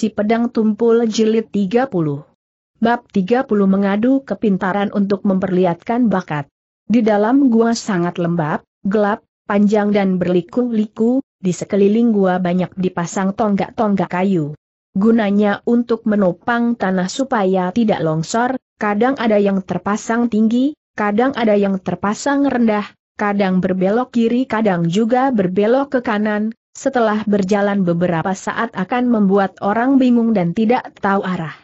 Si Pedang Tumpul Jilid 30 Bab 30 mengadu kepintaran untuk memperlihatkan bakat. Di dalam gua sangat lembab, gelap, panjang dan berliku-liku, di sekeliling gua banyak dipasang tonggak-tonggak kayu. Gunanya untuk menopang tanah supaya tidak longsor, kadang ada yang terpasang tinggi, kadang ada yang terpasang rendah, kadang berbelok kiri kadang juga berbelok ke kanan, setelah berjalan beberapa saat akan membuat orang bingung dan tidak tahu arah.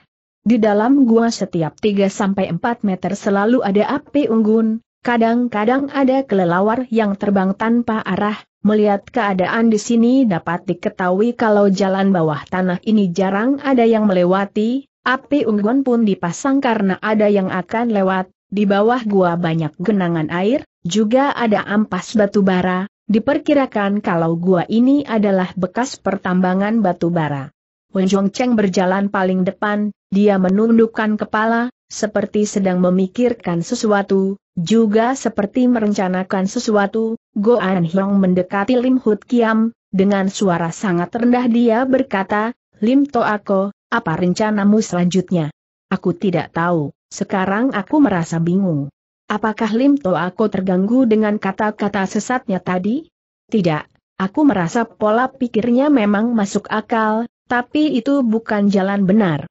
Di dalam gua setiap 3-4 meter selalu ada api unggun, kadang-kadang ada kelelawar yang terbang tanpa arah, melihat keadaan di sini dapat diketahui kalau jalan bawah tanah ini jarang ada yang melewati, api unggun pun dipasang karena ada yang akan lewat, di bawah gua banyak genangan air, juga ada ampas batu bara, Diperkirakan kalau gua ini adalah bekas pertambangan batu bara. Wenjong Cheng berjalan paling depan, dia menundukkan kepala, seperti sedang memikirkan sesuatu, juga seperti merencanakan sesuatu, Goan Hyong mendekati Lim Hut Kiam, dengan suara sangat rendah dia berkata, Lim Ako, apa rencanamu selanjutnya? Aku tidak tahu, sekarang aku merasa bingung. Apakah Lim aku terganggu dengan kata-kata sesatnya tadi? Tidak, aku merasa pola pikirnya memang masuk akal, tapi itu bukan jalan benar.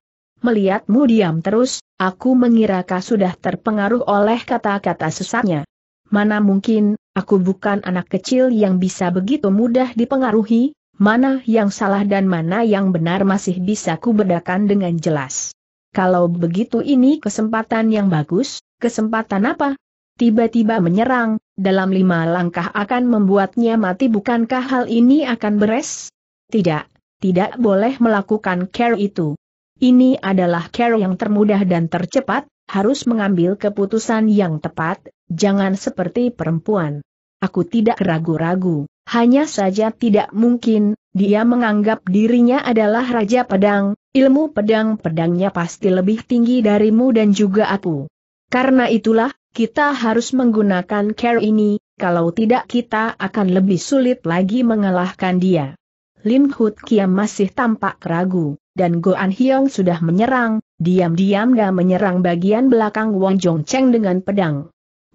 Melihatmu diam terus, aku mengira kau sudah terpengaruh oleh kata-kata sesatnya. Mana mungkin, aku bukan anak kecil yang bisa begitu mudah dipengaruhi, mana yang salah dan mana yang benar masih bisa kubedakan dengan jelas. Kalau begitu ini kesempatan yang bagus, kesempatan apa? Tiba-tiba menyerang, dalam lima langkah akan membuatnya mati bukankah hal ini akan beres? Tidak, tidak boleh melakukan care itu. Ini adalah care yang termudah dan tercepat, harus mengambil keputusan yang tepat, jangan seperti perempuan. Aku tidak ragu-ragu, hanya saja tidak mungkin, dia menganggap dirinya adalah Raja Pedang, ilmu pedang-pedangnya pasti lebih tinggi darimu dan juga aku. Karena itulah, kita harus menggunakan care ini, kalau tidak kita akan lebih sulit lagi mengalahkan dia. Lin Hut Kiam masih tampak ragu, dan Goan Hyong sudah menyerang, diam-diam gak menyerang bagian belakang Wang Jong Cheng dengan pedang.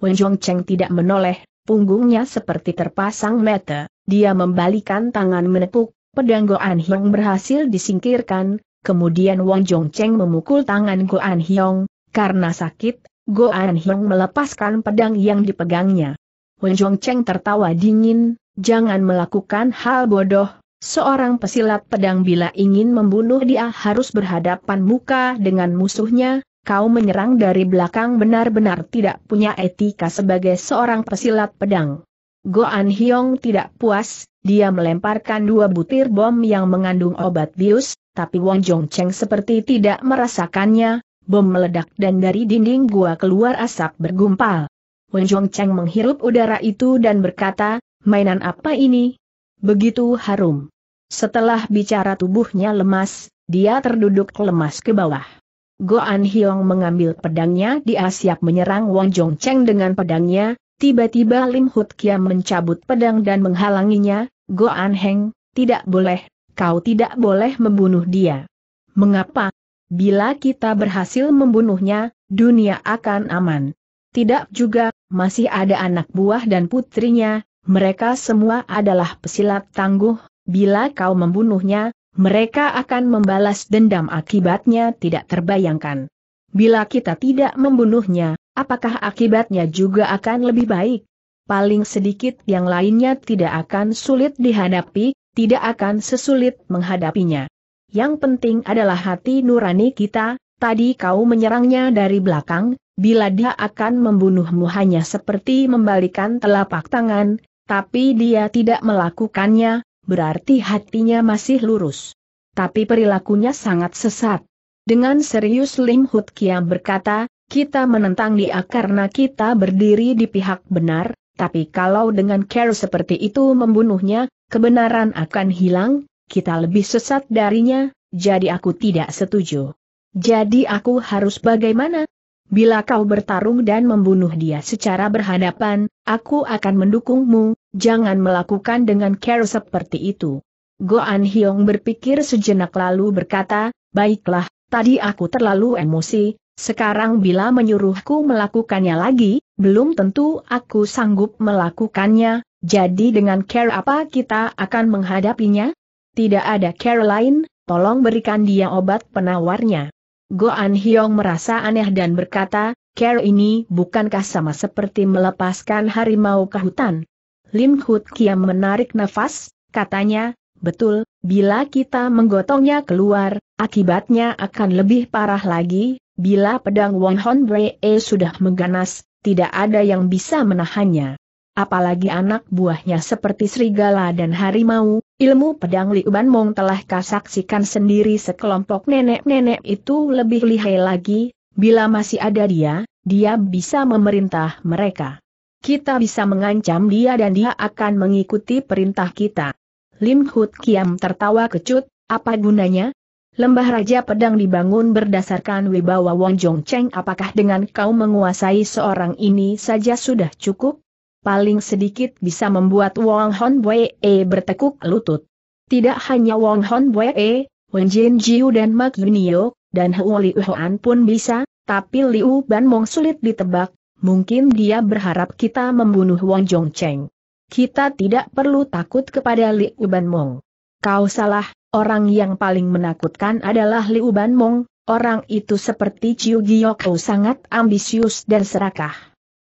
Wang Jong Cheng tidak menoleh, punggungnya seperti terpasang mata, dia membalikan tangan menepuk, pedang Goan Hyong berhasil disingkirkan, kemudian Wang Jong Cheng memukul tangan Goan Hyong, karena sakit Go Hyung melepaskan pedang yang dipegangnya. Wen Cheng tertawa dingin, jangan melakukan hal bodoh, seorang pesilat pedang bila ingin membunuh dia harus berhadapan muka dengan musuhnya, kau menyerang dari belakang benar-benar tidak punya etika sebagai seorang pesilat pedang. Go Anhyong tidak puas, dia melemparkan dua butir bom yang mengandung obat bius, tapi Wong Jong Cheng seperti tidak merasakannya, bom meledak dan dari dinding gua keluar asap bergumpal. Wen Cheng menghirup udara itu dan berkata, mainan apa ini? Begitu harum. Setelah bicara tubuhnya lemas, dia terduduk lemas ke bawah. Goan Hiong mengambil pedangnya dia siap menyerang Wang Jong Cheng dengan pedangnya, tiba-tiba Lim Hut Kia mencabut pedang dan menghalanginya, Goan Heng, tidak boleh, kau tidak boleh membunuh dia. Mengapa? Bila kita berhasil membunuhnya, dunia akan aman. Tidak juga, masih ada anak buah dan putrinya, mereka semua adalah pesilat tangguh, bila kau membunuhnya, mereka akan membalas dendam akibatnya tidak terbayangkan. Bila kita tidak membunuhnya, apakah akibatnya juga akan lebih baik? Paling sedikit yang lainnya tidak akan sulit dihadapi, tidak akan sesulit menghadapinya yang penting adalah hati nurani kita, tadi kau menyerangnya dari belakang, bila dia akan membunuhmu hanya seperti membalikan telapak tangan, tapi dia tidak melakukannya, berarti hatinya masih lurus. Tapi perilakunya sangat sesat. Dengan serius Lim Hut Kiam berkata, kita menentang dia karena kita berdiri di pihak benar, tapi kalau dengan care seperti itu membunuhnya, kebenaran akan hilang, kita lebih sesat darinya, jadi aku tidak setuju. Jadi aku harus bagaimana? Bila kau bertarung dan membunuh dia secara berhadapan, aku akan mendukungmu, jangan melakukan dengan care seperti itu. Goan Hyong berpikir sejenak lalu berkata, baiklah, tadi aku terlalu emosi, sekarang bila menyuruhku melakukannya lagi, belum tentu aku sanggup melakukannya, jadi dengan care apa kita akan menghadapinya? Tidak ada Caroline, tolong berikan dia obat penawarnya. Goan Hyong merasa aneh dan berkata, Care ini bukankah sama seperti melepaskan harimau ke hutan? Lim Hut Kiam menarik nafas, katanya, betul, bila kita menggotongnya keluar, akibatnya akan lebih parah lagi, bila pedang Won Hon Bree sudah mengganas, tidak ada yang bisa menahannya apalagi anak buahnya seperti serigala dan harimau, ilmu pedang Liuban Mong telah kasaksikan sendiri sekelompok nenek-nenek itu lebih lihai lagi, bila masih ada dia, dia bisa memerintah mereka. Kita bisa mengancam dia dan dia akan mengikuti perintah kita. Lim Hut Kiam tertawa kecut, apa gunanya? Lembah Raja Pedang dibangun berdasarkan wibawa Wong Jong Cheng apakah dengan kau menguasai seorang ini saja sudah cukup? paling sedikit bisa membuat Wong Hon e bertekuk lutut. Tidak hanya Wong Hon e, Wen Jin Jiu dan Mak Yunio, dan Hua Liu Huan pun bisa, tapi Liu Ban Mong sulit ditebak, mungkin dia berharap kita membunuh Wong Jong Cheng. Kita tidak perlu takut kepada Liu Ban Mong. Kau salah, orang yang paling menakutkan adalah Liu Ban Mong, orang itu seperti Ciu Gioko sangat ambisius dan serakah.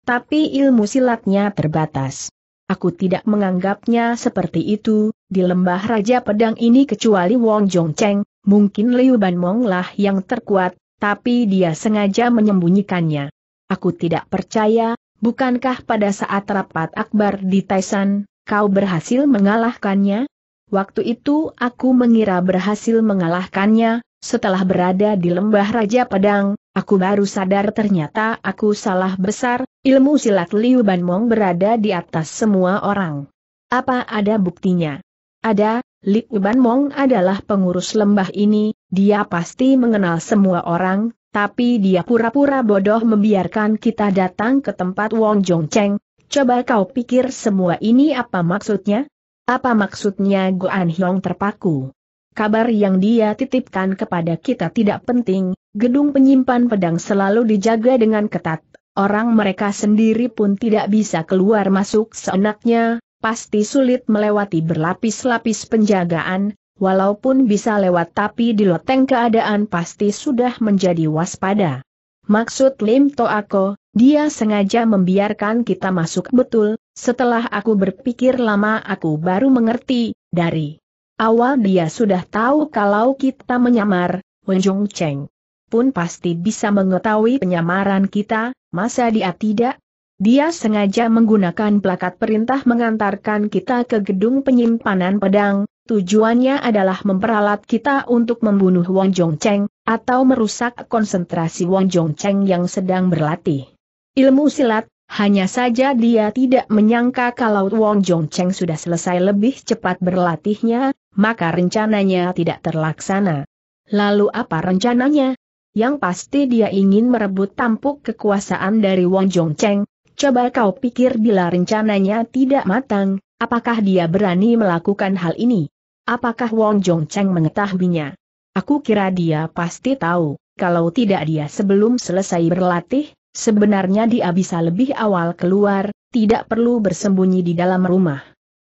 Tapi ilmu silatnya terbatas. Aku tidak menganggapnya seperti itu, di lembah Raja Pedang ini kecuali Wong Jong Cheng, mungkin Liu Ban Mong lah yang terkuat, tapi dia sengaja menyembunyikannya. Aku tidak percaya, bukankah pada saat rapat akbar di Taisan, kau berhasil mengalahkannya? Waktu itu aku mengira berhasil mengalahkannya, setelah berada di lembah Raja Pedang, aku baru sadar ternyata aku salah besar, ilmu silat Liu Ban Mong berada di atas semua orang. Apa ada buktinya? Ada, Liu Ban Mong adalah pengurus lembah ini, dia pasti mengenal semua orang, tapi dia pura-pura bodoh membiarkan kita datang ke tempat Wong Jong Cheng. Coba kau pikir semua ini apa maksudnya? Apa maksudnya Guan Hiong terpaku? Kabar yang dia titipkan kepada kita tidak penting, Gedung penyimpan pedang selalu dijaga dengan ketat, orang mereka sendiri pun tidak bisa keluar masuk seenaknya, pasti sulit melewati berlapis-lapis penjagaan, walaupun bisa lewat tapi di loteng keadaan pasti sudah menjadi waspada. Maksud Lim Toako, dia sengaja membiarkan kita masuk betul, setelah aku berpikir lama aku baru mengerti, dari awal dia sudah tahu kalau kita menyamar, Wenjung Cheng pun pasti bisa mengetahui penyamaran kita, masa dia tidak? Dia sengaja menggunakan plakat perintah mengantarkan kita ke gedung penyimpanan pedang, tujuannya adalah memperalat kita untuk membunuh Wang Cheng atau merusak konsentrasi Wang Cheng yang sedang berlatih. Ilmu silat, hanya saja dia tidak menyangka kalau Wang Cheng sudah selesai lebih cepat berlatihnya, maka rencananya tidak terlaksana. Lalu apa rencananya? yang pasti dia ingin merebut tampuk kekuasaan dari Wong Jong Cheng. Coba kau pikir bila rencananya tidak matang, apakah dia berani melakukan hal ini? Apakah Wong Jong Cheng mengetahuinya? Aku kira dia pasti tahu, kalau tidak dia sebelum selesai berlatih, sebenarnya dia bisa lebih awal keluar, tidak perlu bersembunyi di dalam rumah.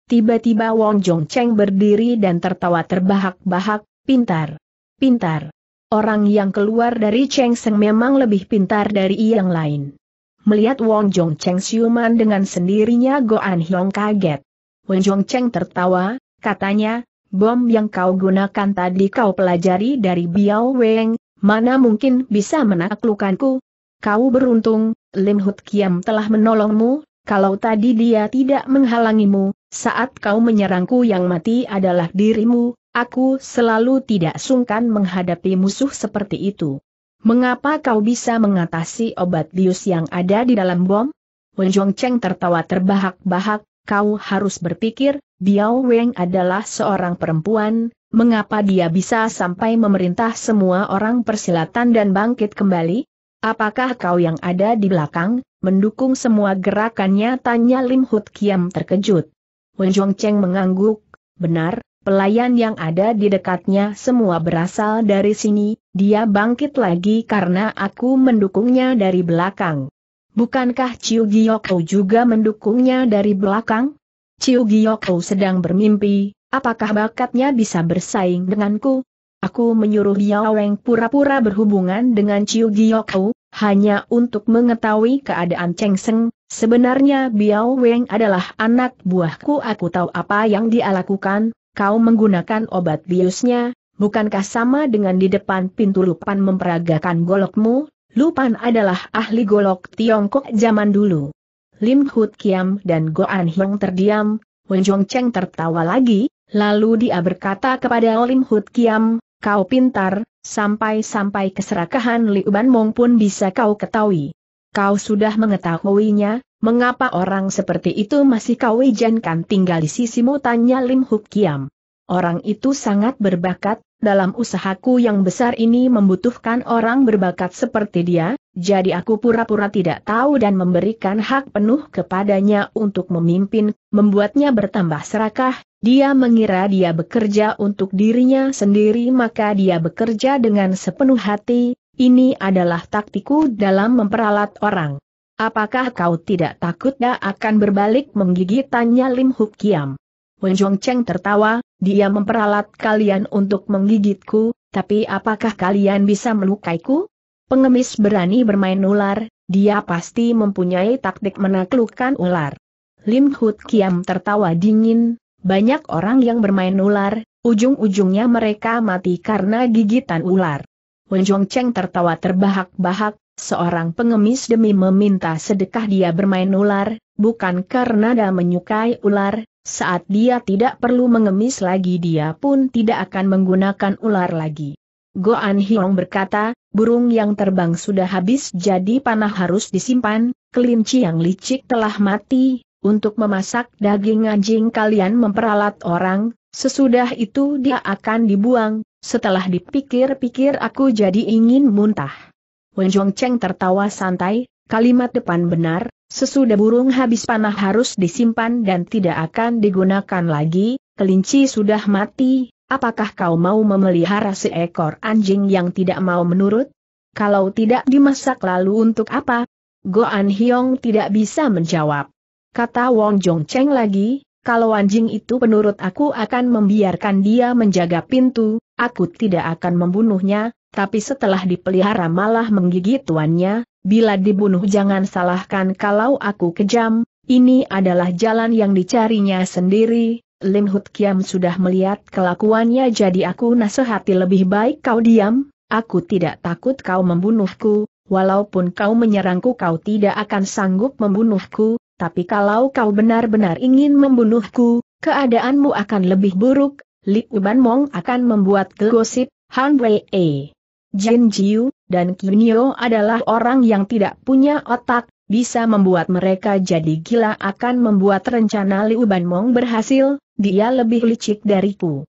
Tiba-tiba Wong Jong Cheng berdiri dan tertawa terbahak-bahak, pintar, pintar. Orang yang keluar dari Cheng Seng memang lebih pintar dari yang lain. Melihat Wong Jong Cheng siuman dengan sendirinya Goan Hyong kaget. Wong Jong Cheng tertawa, katanya, bom yang kau gunakan tadi kau pelajari dari Biao Weng, mana mungkin bisa menaklukanku? Kau beruntung, Lim Hut Kiam telah menolongmu, kalau tadi dia tidak menghalangimu, saat kau menyerangku yang mati adalah dirimu, Aku selalu tidak sungkan menghadapi musuh seperti itu. Mengapa kau bisa mengatasi obat bius yang ada di dalam bom? Wen Cheng tertawa terbahak-bahak, kau harus berpikir, Biao Weng adalah seorang perempuan, mengapa dia bisa sampai memerintah semua orang persilatan dan bangkit kembali? Apakah kau yang ada di belakang, mendukung semua gerakannya? Tanya Lim Hut Kiam terkejut. Wen Cheng mengangguk, benar, Pelayan yang ada di dekatnya semua berasal dari sini, dia bangkit lagi karena aku mendukungnya dari belakang. Bukankah Chiu Giyokou juga mendukungnya dari belakang? Chiu Giyokou sedang bermimpi, apakah bakatnya bisa bersaing denganku? Aku menyuruh Yao Weng pura-pura berhubungan dengan Chiu Giyokou, hanya untuk mengetahui keadaan Cheng Seng, sebenarnya Biao Weng adalah anak buahku aku tahu apa yang dia lakukan, kau menggunakan obat biusnya, bukankah sama dengan di depan pintu Lupan memperagakan golokmu? Lupan adalah ahli golok Tiongkok zaman dulu. Lim Hut Kiam dan Go An Hiong terdiam, Wen Jong Cheng tertawa lagi, lalu dia berkata kepada Lim Hut Kiam, kau pintar, sampai-sampai keserakahan Liuban Mong pun bisa kau ketahui. Kau sudah mengetahuinya, mengapa orang seperti itu masih kau izinkan tinggal di sisimu tanya Lim Huk Kiam. Orang itu sangat berbakat, dalam usahaku yang besar ini membutuhkan orang berbakat seperti dia, jadi aku pura-pura tidak tahu dan memberikan hak penuh kepadanya untuk memimpin, membuatnya bertambah serakah, dia mengira dia bekerja untuk dirinya sendiri maka dia bekerja dengan sepenuh hati, ini adalah taktiku dalam memperalat orang. Apakah kau tidak takut dia akan berbalik menggigitannya Lim Huk Kiam? Wenjong Cheng tertawa, dia memperalat kalian untuk menggigitku, tapi apakah kalian bisa melukaiku? Pengemis berani bermain ular, dia pasti mempunyai taktik menaklukkan ular. Lim Hut Kiam tertawa dingin, banyak orang yang bermain ular, ujung-ujungnya mereka mati karena gigitan ular. Wen Cheng tertawa terbahak-bahak, seorang pengemis demi meminta sedekah dia bermain ular, bukan karena dia menyukai ular, saat dia tidak perlu mengemis lagi dia pun tidak akan menggunakan ular lagi. Goan Hiong berkata, burung yang terbang sudah habis jadi panah harus disimpan, kelinci yang licik telah mati, untuk memasak daging anjing kalian memperalat orang, sesudah itu dia akan dibuang, setelah dipikir-pikir aku jadi ingin muntah. Wen Cheng tertawa santai, kalimat depan benar, sesudah burung habis panah harus disimpan dan tidak akan digunakan lagi, kelinci sudah mati, apakah kau mau memelihara seekor anjing yang tidak mau menurut? Kalau tidak dimasak lalu untuk apa? Goan Hyong tidak bisa menjawab. Kata Wong Jong Cheng lagi, kalau anjing itu penurut aku akan membiarkan dia menjaga pintu, aku tidak akan membunuhnya, tapi setelah dipelihara malah menggigit tuannya, bila dibunuh jangan salahkan kalau aku kejam, ini adalah jalan yang dicarinya sendiri, Lim Hut Kiam sudah melihat kelakuannya jadi aku nasihati lebih baik kau diam, aku tidak takut kau membunuhku, walaupun kau menyerangku kau tidak akan sanggup membunuhku, tapi kalau kau benar-benar ingin membunuhku, keadaanmu akan lebih buruk, Li Uban Mong akan membuat gosip, Han Wei E. Jin Jiu, dan Kim Kinyo adalah orang yang tidak punya otak, bisa membuat mereka jadi gila akan membuat rencana Li Uban Mong berhasil, dia lebih licik dariku.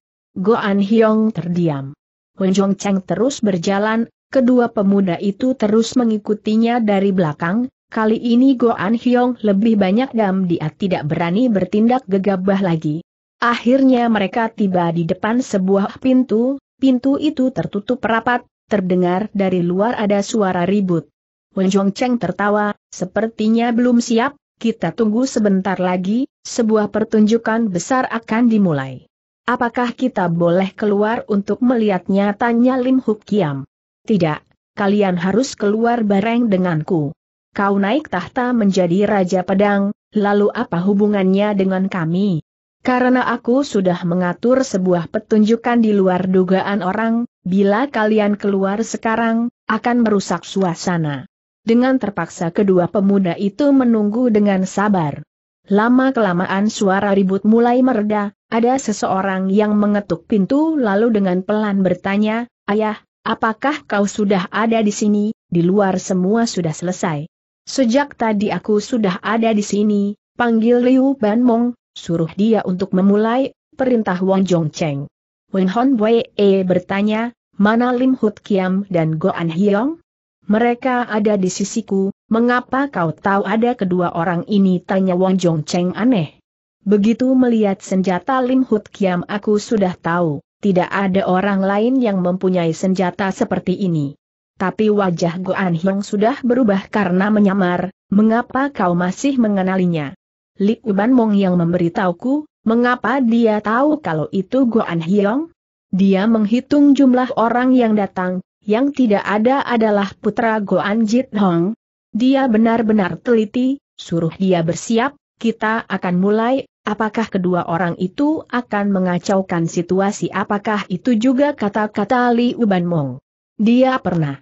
An Hyong terdiam. Jong Cheng terus berjalan, kedua pemuda itu terus mengikutinya dari belakang, kali ini Go An Hyong lebih banyak dam dia tidak berani bertindak gegabah lagi, Akhirnya mereka tiba di depan sebuah pintu, pintu itu tertutup rapat, terdengar dari luar ada suara ribut. Wen Cheng tertawa, sepertinya belum siap, kita tunggu sebentar lagi, sebuah pertunjukan besar akan dimulai. Apakah kita boleh keluar untuk melihatnya tanya Lim Huk Kiam? Tidak, kalian harus keluar bareng denganku. Kau naik tahta menjadi Raja Pedang, lalu apa hubungannya dengan kami? Karena aku sudah mengatur sebuah petunjukan di luar dugaan orang, bila kalian keluar sekarang, akan merusak suasana. Dengan terpaksa kedua pemuda itu menunggu dengan sabar. Lama-kelamaan suara ribut mulai mereda, ada seseorang yang mengetuk pintu lalu dengan pelan bertanya, Ayah, apakah kau sudah ada di sini, di luar semua sudah selesai? Sejak tadi aku sudah ada di sini, panggil Liu Ban Mong, Suruh dia untuk memulai, perintah Wang Cheng. Wen Hon Wei bertanya, mana Lim Hut Kiam dan An Hyong? Mereka ada di sisiku, mengapa kau tahu ada kedua orang ini? Tanya Wang Cheng aneh. Begitu melihat senjata Lim Hut Kiam aku sudah tahu, tidak ada orang lain yang mempunyai senjata seperti ini. Tapi wajah An Hyong sudah berubah karena menyamar, mengapa kau masih mengenalinya? Li Uban Mong yang memberitahuku, mengapa dia tahu kalau itu Goan Hyong? Dia menghitung jumlah orang yang datang, yang tidak ada adalah putra Goan Jit Hong. Dia benar-benar teliti, suruh dia bersiap, kita akan mulai, apakah kedua orang itu akan mengacaukan situasi apakah itu juga kata-kata Li Uban Mong. Dia pernah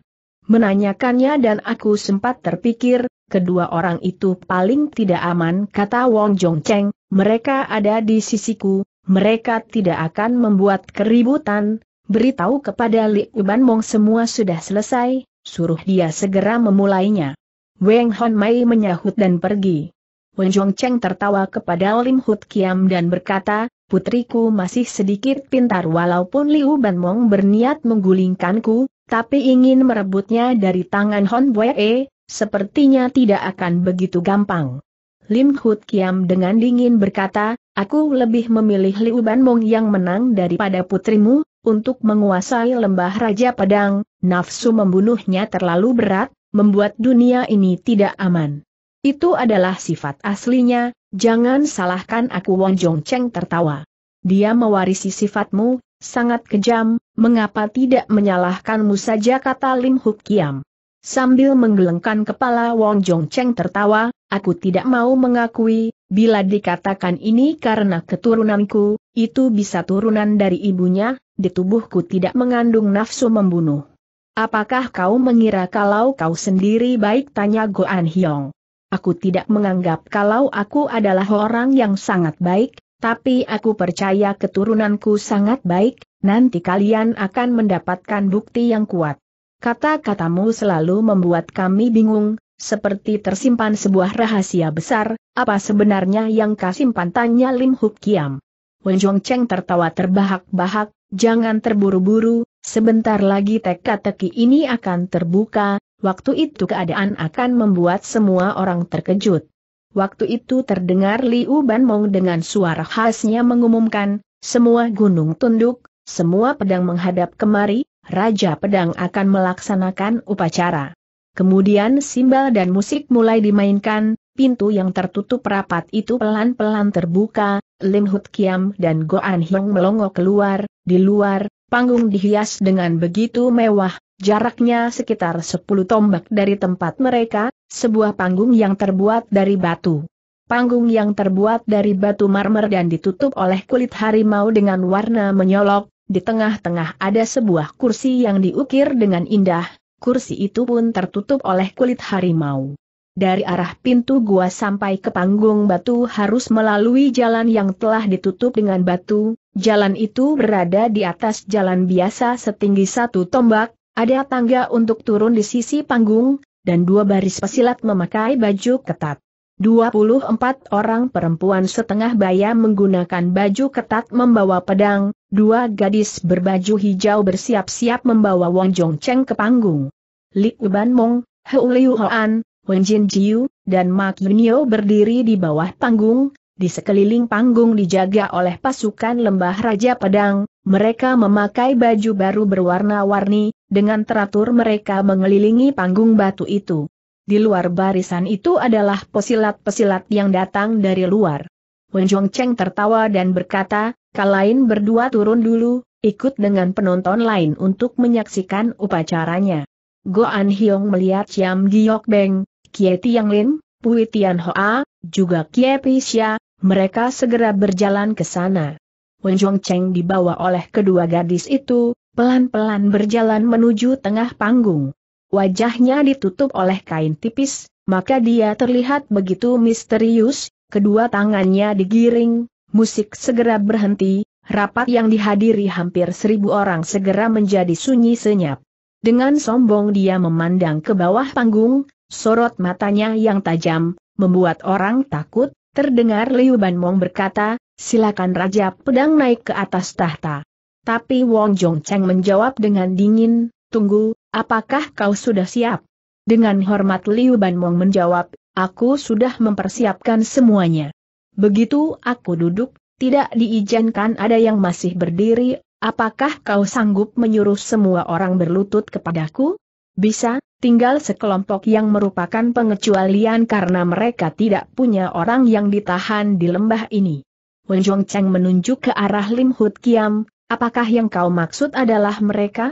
menanyakannya dan aku sempat terpikir, kedua orang itu paling tidak aman kata Wong Jong Cheng, mereka ada di sisiku, mereka tidak akan membuat keributan, beritahu kepada Li Uban Mong semua sudah selesai, suruh dia segera memulainya. Wang Hon Mai menyahut dan pergi. Wong Jong Cheng tertawa kepada Lim Hut Kiam dan berkata, putriku masih sedikit pintar walaupun Li Uban Mong berniat menggulingkanku, tapi ingin merebutnya dari tangan Hon Boye. E sepertinya tidak akan begitu gampang. Lim Hut Kiam dengan dingin berkata, aku lebih memilih Liu Banmong yang menang daripada putrimu, untuk menguasai lembah Raja Padang, nafsu membunuhnya terlalu berat, membuat dunia ini tidak aman. Itu adalah sifat aslinya, jangan salahkan aku Wong Jong Cheng tertawa. Dia mewarisi sifatmu, sangat kejam, mengapa tidak menyalahkanmu saja kata Lim Huk Kiam. Sambil menggelengkan kepala Wong Jong Cheng tertawa, aku tidak mau mengakui, bila dikatakan ini karena keturunanku, itu bisa turunan dari ibunya, di tubuhku tidak mengandung nafsu membunuh. Apakah kau mengira kalau kau sendiri baik tanya Goan Hyong? Aku tidak menganggap kalau aku adalah orang yang sangat baik, tapi aku percaya keturunanku sangat baik, nanti kalian akan mendapatkan bukti yang kuat. Kata-katamu selalu membuat kami bingung, seperti tersimpan sebuah rahasia besar, apa sebenarnya yang kau simpan tanya Lim Huk Kiam. Wen Cheng tertawa terbahak-bahak, jangan terburu-buru, sebentar lagi teka-teki ini akan terbuka, waktu itu keadaan akan membuat semua orang terkejut. Waktu itu terdengar Liu Ban Mong dengan suara khasnya mengumumkan, semua gunung tunduk, semua pedang menghadap kemari, Raja Pedang akan melaksanakan upacara. Kemudian simbal dan musik mulai dimainkan, pintu yang tertutup rapat itu pelan-pelan terbuka, Lim Hut Kiam dan Go An Hyung melongo keluar, di luar, panggung dihias dengan begitu mewah, jaraknya sekitar 10 tombak dari tempat mereka, sebuah panggung yang terbuat dari batu. Panggung yang terbuat dari batu marmer dan ditutup oleh kulit harimau dengan warna menyolok, di tengah-tengah ada sebuah kursi yang diukir dengan indah, kursi itu pun tertutup oleh kulit harimau. Dari arah pintu gua sampai ke panggung batu harus melalui jalan yang telah ditutup dengan batu, jalan itu berada di atas jalan biasa setinggi satu tombak, ada tangga untuk turun di sisi panggung, dan dua baris pesilat memakai baju ketat. 24 orang perempuan setengah baya menggunakan baju ketat membawa pedang, dua gadis berbaju hijau bersiap-siap membawa Wong Jong Cheng ke panggung. Li Uban Mong, Heu Liu Hoan, Wen Jin Jiu, dan Mak Yunio berdiri di bawah panggung, di sekeliling panggung dijaga oleh pasukan lembah Raja Pedang, mereka memakai baju baru berwarna-warni, dengan teratur mereka mengelilingi panggung batu itu di luar barisan itu adalah pesilat-pesilat yang datang dari luar. Wen Cheng tertawa dan berkata, kalian berdua turun dulu, ikut dengan penonton lain untuk menyaksikan upacaranya. Goan Hyong melihat Chiam Giok Beng, Kie Tiang Lin, Pui Tian Hoa, juga Kie Pisha, mereka segera berjalan ke sana. Wen Cheng dibawa oleh kedua gadis itu, pelan-pelan berjalan menuju tengah panggung. Wajahnya ditutup oleh kain tipis, maka dia terlihat begitu misterius, kedua tangannya digiring, musik segera berhenti, rapat yang dihadiri hampir seribu orang segera menjadi sunyi senyap. Dengan sombong dia memandang ke bawah panggung, sorot matanya yang tajam, membuat orang takut, terdengar Liu Banmong berkata, silakan Raja Pedang naik ke atas tahta. Tapi Wong Jong Cheng menjawab dengan dingin, tunggu, Apakah kau sudah siap? Dengan hormat Liu Banmong menjawab, aku sudah mempersiapkan semuanya. Begitu aku duduk, tidak diizinkan ada yang masih berdiri, apakah kau sanggup menyuruh semua orang berlutut kepadaku? Bisa, tinggal sekelompok yang merupakan pengecualian karena mereka tidak punya orang yang ditahan di lembah ini. Wen Zhong menunjuk ke arah Lim Hut Kiam, apakah yang kau maksud adalah mereka?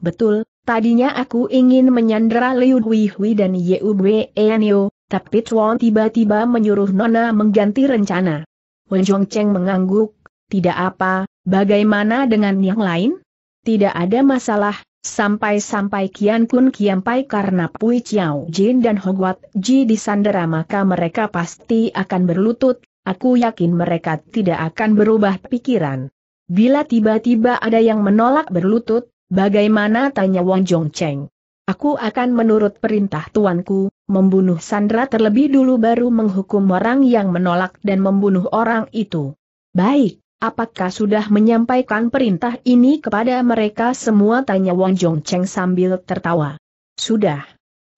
Betul, Tadinya aku ingin menyandera Liu Huihui dan Yue Enio, tapi Chuan tiba-tiba menyuruh Nona mengganti rencana. Wen Cheng mengangguk, tidak apa, bagaimana dengan yang lain? Tidak ada masalah, sampai-sampai Kian Kun Kiampai karena Pui Chiao Jin dan Hogwat Ji disandera maka mereka pasti akan berlutut, aku yakin mereka tidak akan berubah pikiran. Bila tiba-tiba ada yang menolak berlutut, Bagaimana tanya Wang Cheng? Aku akan menurut perintah tuanku, membunuh Sandra terlebih dulu baru menghukum orang yang menolak dan membunuh orang itu. Baik, apakah sudah menyampaikan perintah ini kepada mereka semua tanya Wang Cheng sambil tertawa. Sudah.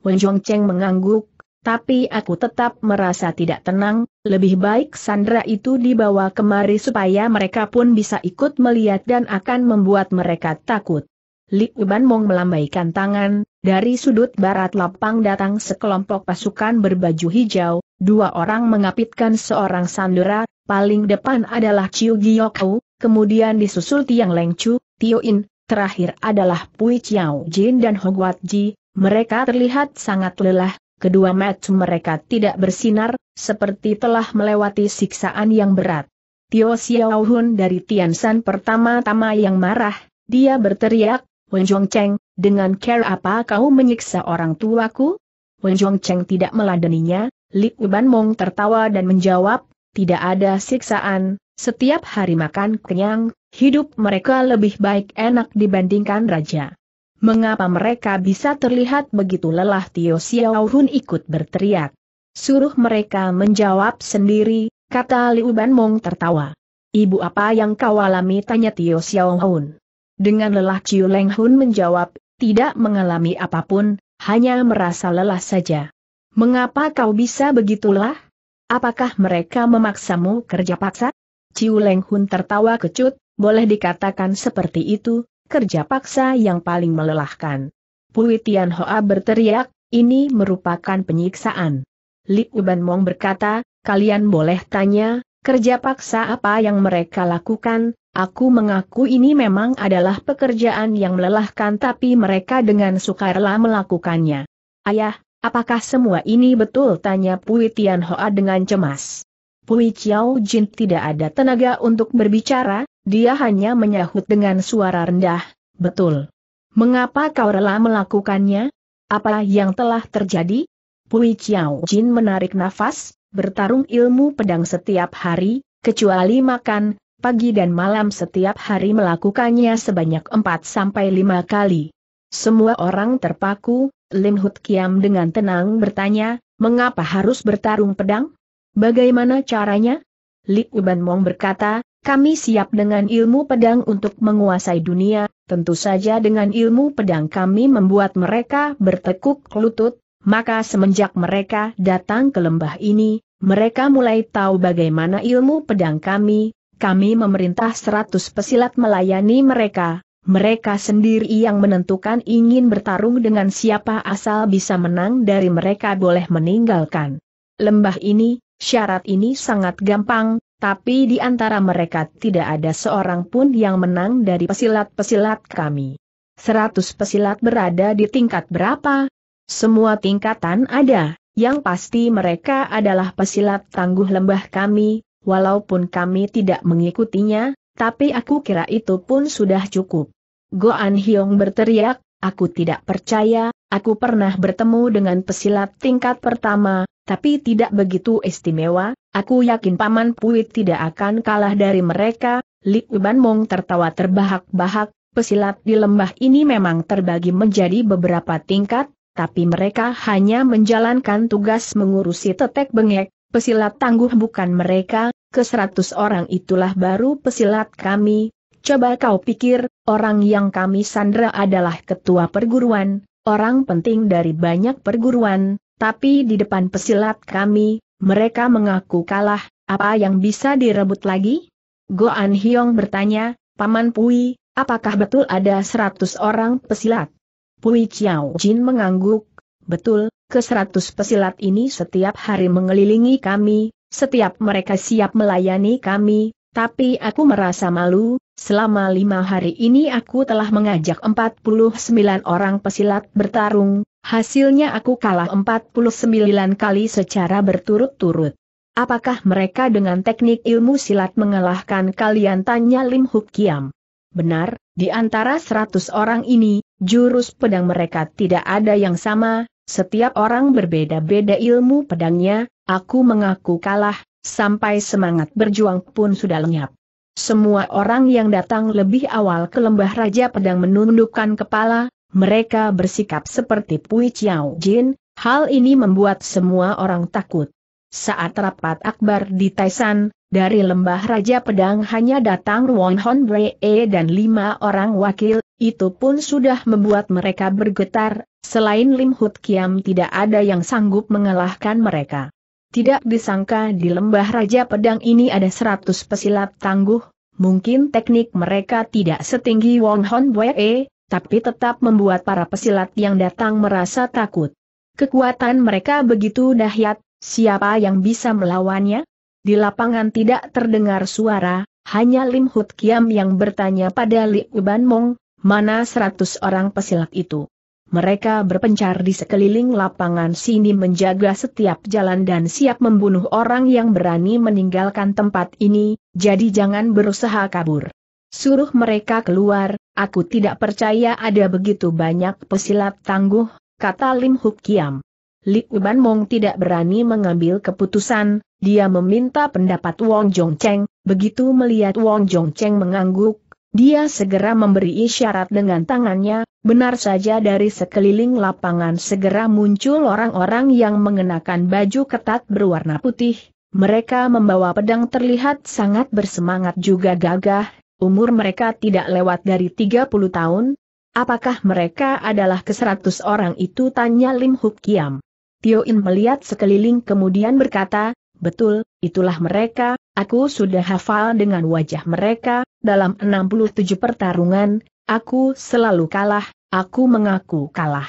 Wang Cheng mengangguk, tapi aku tetap merasa tidak tenang, lebih baik Sandra itu dibawa kemari supaya mereka pun bisa ikut melihat dan akan membuat mereka takut. Li Uban Mong melambaikan tangan, dari sudut barat lapang datang sekelompok pasukan berbaju hijau, dua orang mengapitkan seorang sandera, paling depan adalah Chiu Giokau, kemudian disusul Tiang Lengcu, Tio In, terakhir adalah Pui Chiao Jin dan Hogwat Ji, mereka terlihat sangat lelah, kedua mata mereka tidak bersinar, seperti telah melewati siksaan yang berat. Tio Xiaohun dari Tiansan pertama-tama yang marah, dia berteriak, Wen Cheng, dengan care apa kau menyiksa orang tuaku? Wen Cheng tidak meladeninya, Li Uban Mong tertawa dan menjawab, tidak ada siksaan, setiap hari makan kenyang, hidup mereka lebih baik enak dibandingkan raja. Mengapa mereka bisa terlihat begitu lelah Tio Xiaohun ikut berteriak. Suruh mereka menjawab sendiri, kata Li Uban Mong tertawa. Ibu apa yang kau alami tanya Tio Xiaohun. Dengan lelah Chiu Leng Hun menjawab, tidak mengalami apapun, hanya merasa lelah saja. Mengapa kau bisa begitulah? Apakah mereka memaksamu kerja paksa? Chiu Leng Hun tertawa kecut, boleh dikatakan seperti itu, kerja paksa yang paling melelahkan. Pui Tian Hoa berteriak, ini merupakan penyiksaan. Li Uban Mong berkata, kalian boleh tanya, kerja paksa apa yang mereka lakukan, Aku mengaku ini memang adalah pekerjaan yang melelahkan tapi mereka dengan sukarela melakukannya. Ayah, apakah semua ini betul? Tanya Pui Tian Hoa dengan cemas. Pui Chiao Jin tidak ada tenaga untuk berbicara, dia hanya menyahut dengan suara rendah, betul. Mengapa kau rela melakukannya? Apa yang telah terjadi? Pui Chiao Jin menarik nafas, bertarung ilmu pedang setiap hari, kecuali makan, pagi dan malam setiap hari melakukannya sebanyak 4-5 kali. Semua orang terpaku, Lim Hut Kiam dengan tenang bertanya, mengapa harus bertarung pedang? Bagaimana caranya? Li Uban Mong berkata, kami siap dengan ilmu pedang untuk menguasai dunia, tentu saja dengan ilmu pedang kami membuat mereka bertekuk lutut, maka semenjak mereka datang ke lembah ini, mereka mulai tahu bagaimana ilmu pedang kami, kami memerintah seratus pesilat melayani mereka, mereka sendiri yang menentukan ingin bertarung dengan siapa asal bisa menang dari mereka boleh meninggalkan. Lembah ini, syarat ini sangat gampang, tapi di antara mereka tidak ada seorang pun yang menang dari pesilat-pesilat kami. Seratus pesilat berada di tingkat berapa? Semua tingkatan ada, yang pasti mereka adalah pesilat tangguh lembah kami, walaupun kami tidak mengikutinya, tapi aku kira itu pun sudah cukup. Goan Hyong berteriak, aku tidak percaya, aku pernah bertemu dengan pesilat tingkat pertama, tapi tidak begitu istimewa, aku yakin Paman Puit tidak akan kalah dari mereka, Li Uban Mong tertawa terbahak-bahak, pesilat di lembah ini memang terbagi menjadi beberapa tingkat, tapi mereka hanya menjalankan tugas mengurusi tetek bengek, pesilat tangguh bukan mereka, ke seratus orang itulah baru pesilat kami, coba kau pikir, orang yang kami sandra adalah ketua perguruan, orang penting dari banyak perguruan, tapi di depan pesilat kami, mereka mengaku kalah, apa yang bisa direbut lagi? Goan Hyong bertanya, Paman Pui, apakah betul ada seratus orang pesilat? Pui Chiao Jin mengangguk, betul, Keseratus pesilat ini setiap hari mengelilingi kami, setiap mereka siap melayani kami, tapi aku merasa malu, selama lima hari ini aku telah mengajak 49 orang pesilat bertarung, hasilnya aku kalah 49 kali secara berturut-turut. Apakah mereka dengan teknik ilmu silat mengalahkan kalian tanya Lim Huk Kiam? Benar, di antara 100 orang ini, jurus pedang mereka tidak ada yang sama, setiap orang berbeda-beda ilmu pedangnya, aku mengaku kalah, sampai semangat berjuang pun sudah lenyap. Semua orang yang datang lebih awal ke lembah Raja Pedang menundukkan kepala, mereka bersikap seperti Pui Chiao Jin, hal ini membuat semua orang takut. Saat rapat akbar di Taisan, dari lembah Raja Pedang hanya datang Won Hon E dan lima orang wakil, itu pun sudah membuat mereka bergetar, Selain Lim Hut Kiam tidak ada yang sanggup mengalahkan mereka. Tidak disangka di lembah Raja Pedang ini ada seratus pesilat tangguh, mungkin teknik mereka tidak setinggi Wong Hon Wee, tapi tetap membuat para pesilat yang datang merasa takut. Kekuatan mereka begitu dahsyat, siapa yang bisa melawannya? Di lapangan tidak terdengar suara, hanya Lim Hut Kiam yang bertanya pada Li Uban Mong, mana seratus orang pesilat itu. Mereka berpencar di sekeliling lapangan sini menjaga setiap jalan dan siap membunuh orang yang berani meninggalkan tempat ini, jadi jangan berusaha kabur. Suruh mereka keluar, aku tidak percaya ada begitu banyak pesilat tangguh, kata Lim Huk Kiam. Li Uban Mong tidak berani mengambil keputusan, dia meminta pendapat Wong Jong Cheng, begitu melihat Wong Jong Cheng mengangguk, dia segera memberi isyarat dengan tangannya, Benar saja dari sekeliling lapangan segera muncul orang-orang yang mengenakan baju ketat berwarna putih, mereka membawa pedang terlihat sangat bersemangat juga gagah, umur mereka tidak lewat dari 30 tahun. Apakah mereka adalah ke keseratus orang itu tanya Lim Huk Kiam. Tio In melihat sekeliling kemudian berkata, betul, itulah mereka, aku sudah hafal dengan wajah mereka, dalam 67 pertarungan, Aku selalu kalah, aku mengaku kalah.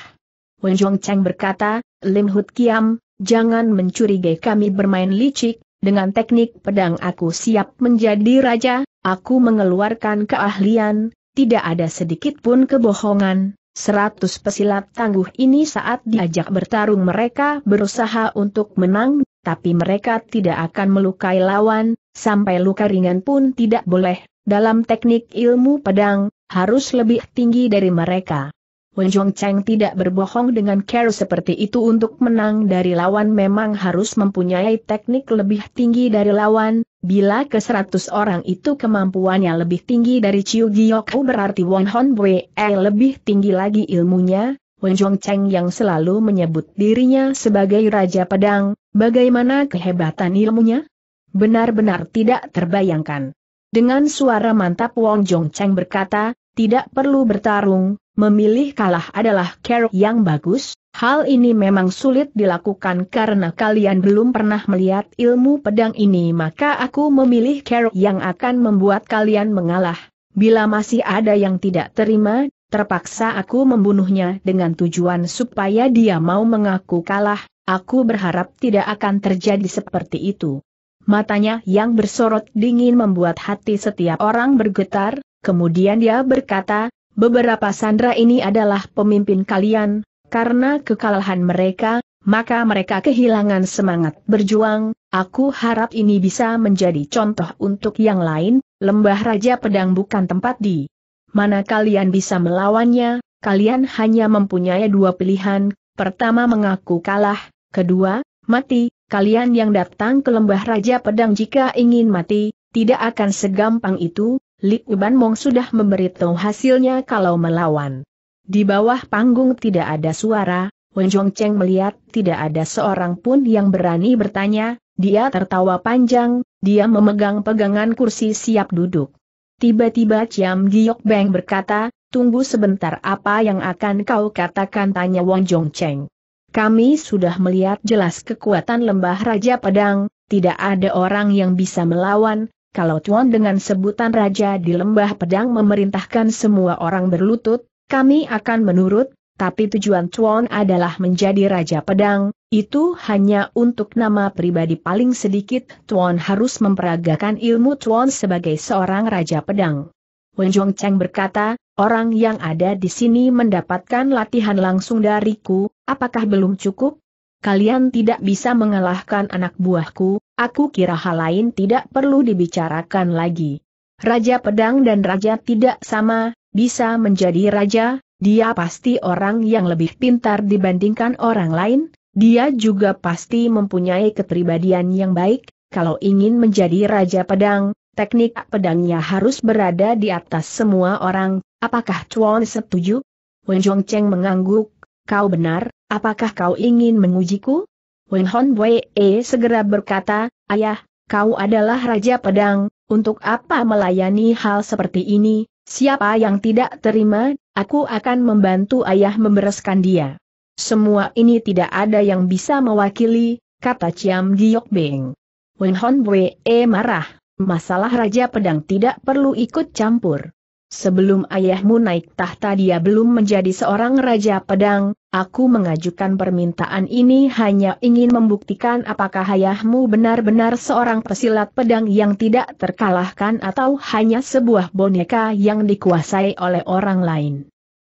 Wen Cheng berkata, Lim Hut Kiam, jangan mencurigai kami bermain licik, dengan teknik pedang aku siap menjadi raja, aku mengeluarkan keahlian, tidak ada sedikit pun kebohongan. Seratus pesilat tangguh ini saat diajak bertarung mereka berusaha untuk menang, tapi mereka tidak akan melukai lawan, sampai luka ringan pun tidak boleh. Dalam teknik ilmu pedang, harus lebih tinggi dari mereka. Wen Cheng tidak berbohong dengan care seperti itu untuk menang dari lawan memang harus mempunyai teknik lebih tinggi dari lawan, bila ke 100 orang itu kemampuannya lebih tinggi dari Chiu Giyokku berarti Won Hon e lebih tinggi lagi ilmunya, Wen Cheng yang selalu menyebut dirinya sebagai Raja Pedang, bagaimana kehebatan ilmunya? Benar-benar tidak terbayangkan. Dengan suara mantap Wong Jong Cheng berkata, tidak perlu bertarung, memilih kalah adalah care yang bagus, hal ini memang sulit dilakukan karena kalian belum pernah melihat ilmu pedang ini maka aku memilih care yang akan membuat kalian mengalah. Bila masih ada yang tidak terima, terpaksa aku membunuhnya dengan tujuan supaya dia mau mengaku kalah, aku berharap tidak akan terjadi seperti itu. Matanya yang bersorot dingin membuat hati setiap orang bergetar, Kemudian dia berkata, beberapa sandra ini adalah pemimpin kalian, karena kekalahan mereka, maka mereka kehilangan semangat berjuang, aku harap ini bisa menjadi contoh untuk yang lain, lembah Raja Pedang bukan tempat di mana kalian bisa melawannya, kalian hanya mempunyai dua pilihan, pertama mengaku kalah, kedua, mati, kalian yang datang ke lembah Raja Pedang jika ingin mati, tidak akan segampang itu, Li Uban Mong sudah memberitahu hasilnya kalau melawan. Di bawah panggung tidak ada suara, Wen Zhong Cheng melihat tidak ada seorang pun yang berani bertanya, dia tertawa panjang, dia memegang pegangan kursi siap duduk. Tiba-tiba Ciam Giok Beng berkata, tunggu sebentar apa yang akan kau katakan tanya Wong Zhong Cheng. Kami sudah melihat jelas kekuatan lembah Raja Pedang, tidak ada orang yang bisa melawan, kalau Tuan dengan sebutan raja di lembah pedang memerintahkan semua orang berlutut, kami akan menurut, tapi tujuan Tuan adalah menjadi raja pedang, itu hanya untuk nama pribadi paling sedikit Tuan harus memperagakan ilmu Tuan sebagai seorang raja pedang. Wen Jong Cheng berkata, orang yang ada di sini mendapatkan latihan langsung dariku, apakah belum cukup? Kalian tidak bisa mengalahkan anak buahku, Aku kira hal lain tidak perlu dibicarakan lagi. Raja pedang dan raja tidak sama, bisa menjadi raja, dia pasti orang yang lebih pintar dibandingkan orang lain, dia juga pasti mempunyai kepribadian yang baik, kalau ingin menjadi raja pedang, teknik pedangnya harus berada di atas semua orang, apakah Chuan setuju? Wen Cheng mengangguk, kau benar, apakah kau ingin mengujiku? Wen Hon Wei e segera berkata, Ayah, kau adalah Raja Pedang, untuk apa melayani hal seperti ini, siapa yang tidak terima, aku akan membantu ayah membereskan dia. Semua ini tidak ada yang bisa mewakili, kata Ciam Giok Beng. Wen Hon Wei e marah, masalah Raja Pedang tidak perlu ikut campur. Sebelum ayahmu naik tahta dia belum menjadi seorang raja pedang, aku mengajukan permintaan ini hanya ingin membuktikan apakah ayahmu benar-benar seorang pesilat pedang yang tidak terkalahkan atau hanya sebuah boneka yang dikuasai oleh orang lain.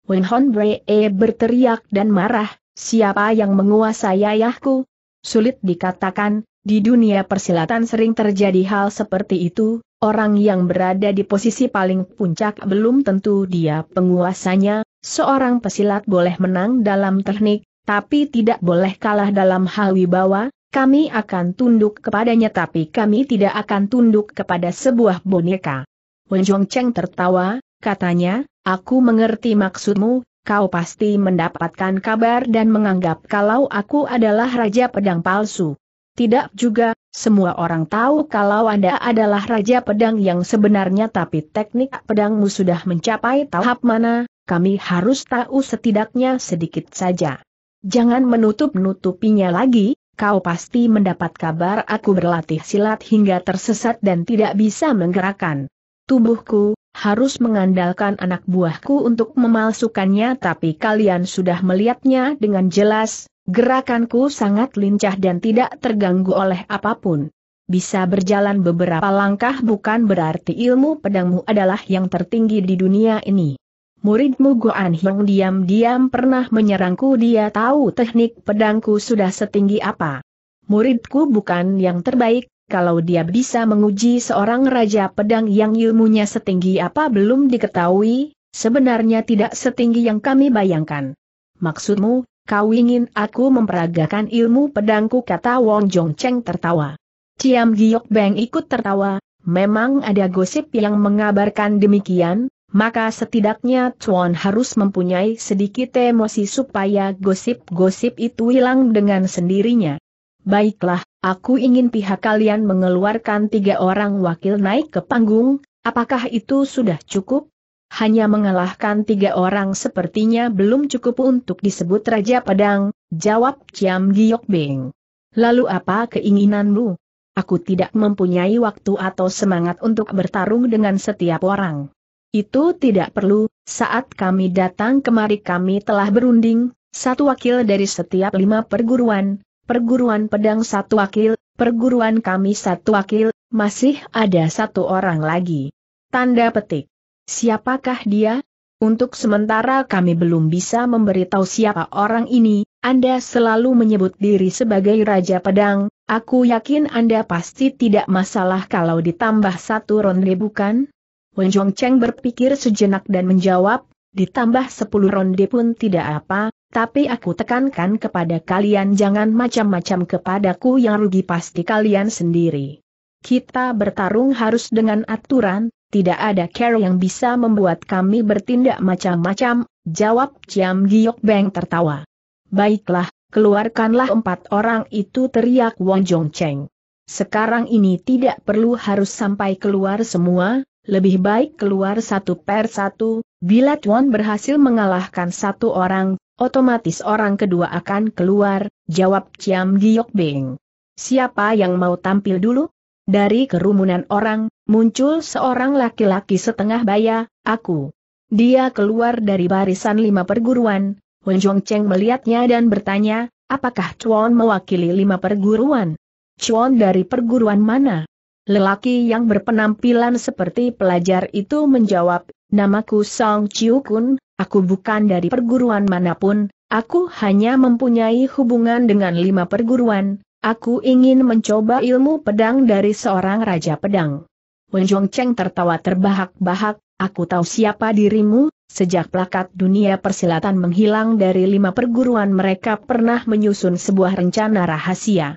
Wen Hon -e berteriak dan marah, siapa yang menguasai ayahku? Sulit dikatakan, di dunia persilatan sering terjadi hal seperti itu, Orang yang berada di posisi paling puncak belum tentu dia penguasanya, seorang pesilat boleh menang dalam teknik, tapi tidak boleh kalah dalam hal wibawa, kami akan tunduk kepadanya tapi kami tidak akan tunduk kepada sebuah boneka. Zhong Cheng tertawa, katanya, aku mengerti maksudmu, kau pasti mendapatkan kabar dan menganggap kalau aku adalah Raja Pedang Palsu. Tidak juga, semua orang tahu kalau Anda adalah Raja Pedang yang sebenarnya tapi teknik pedangmu sudah mencapai tahap mana, kami harus tahu setidaknya sedikit saja. Jangan menutup-nutupinya lagi, kau pasti mendapat kabar aku berlatih silat hingga tersesat dan tidak bisa menggerakkan tubuhku, harus mengandalkan anak buahku untuk memalsukannya tapi kalian sudah melihatnya dengan jelas, gerakanku sangat lincah dan tidak terganggu oleh apapun. Bisa berjalan beberapa langkah bukan berarti ilmu pedangmu adalah yang tertinggi di dunia ini. Muridmu Goan Hyung diam-diam pernah menyerangku dia tahu teknik pedangku sudah setinggi apa. Muridku bukan yang terbaik, kalau dia bisa menguji seorang raja pedang yang ilmunya setinggi apa belum diketahui, sebenarnya tidak setinggi yang kami bayangkan. Maksudmu, kau ingin aku memperagakan ilmu pedangku kata Wong Jong Cheng tertawa. Ciam Giok Beng ikut tertawa, memang ada gosip yang mengabarkan demikian, maka setidaknya Chuan harus mempunyai sedikit emosi supaya gosip-gosip itu hilang dengan sendirinya. Baiklah, Aku ingin pihak kalian mengeluarkan tiga orang wakil naik ke panggung, apakah itu sudah cukup? Hanya mengalahkan tiga orang sepertinya belum cukup untuk disebut Raja Pedang, jawab Ciam Giok Beng. Lalu apa keinginanmu? Aku tidak mempunyai waktu atau semangat untuk bertarung dengan setiap orang. Itu tidak perlu, saat kami datang kemari kami telah berunding, satu wakil dari setiap lima perguruan, perguruan pedang satu wakil, perguruan kami satu wakil, masih ada satu orang lagi. Tanda petik. Siapakah dia? Untuk sementara kami belum bisa memberitahu siapa orang ini, Anda selalu menyebut diri sebagai Raja Pedang, aku yakin Anda pasti tidak masalah kalau ditambah satu ronde bukan? Wen Cheng berpikir sejenak dan menjawab, ditambah sepuluh ronde pun tidak apa, tapi aku tekankan kepada kalian jangan macam-macam kepadaku yang rugi pasti kalian sendiri. Kita bertarung harus dengan aturan, tidak ada care yang bisa membuat kami bertindak macam-macam, jawab Ciam Giok Beng tertawa. Baiklah, keluarkanlah empat orang itu teriak Wong Jong Cheng. Sekarang ini tidak perlu harus sampai keluar semua, lebih baik keluar satu per satu, bila Tuan berhasil mengalahkan satu orang, Otomatis orang kedua akan keluar, jawab Ciam Giok Beng. Siapa yang mau tampil dulu? Dari kerumunan orang, muncul seorang laki-laki setengah baya, aku. Dia keluar dari barisan lima perguruan, Wen Zhong Cheng melihatnya dan bertanya, apakah Chuan mewakili lima perguruan? Chuan dari perguruan mana? Lelaki yang berpenampilan seperti pelajar itu menjawab, namaku Song Chiu Kun, aku bukan dari perguruan manapun, aku hanya mempunyai hubungan dengan lima perguruan, aku ingin mencoba ilmu pedang dari seorang raja pedang. Wenjong Cheng tertawa terbahak-bahak, aku tahu siapa dirimu, sejak plakat dunia persilatan menghilang dari lima perguruan mereka pernah menyusun sebuah rencana rahasia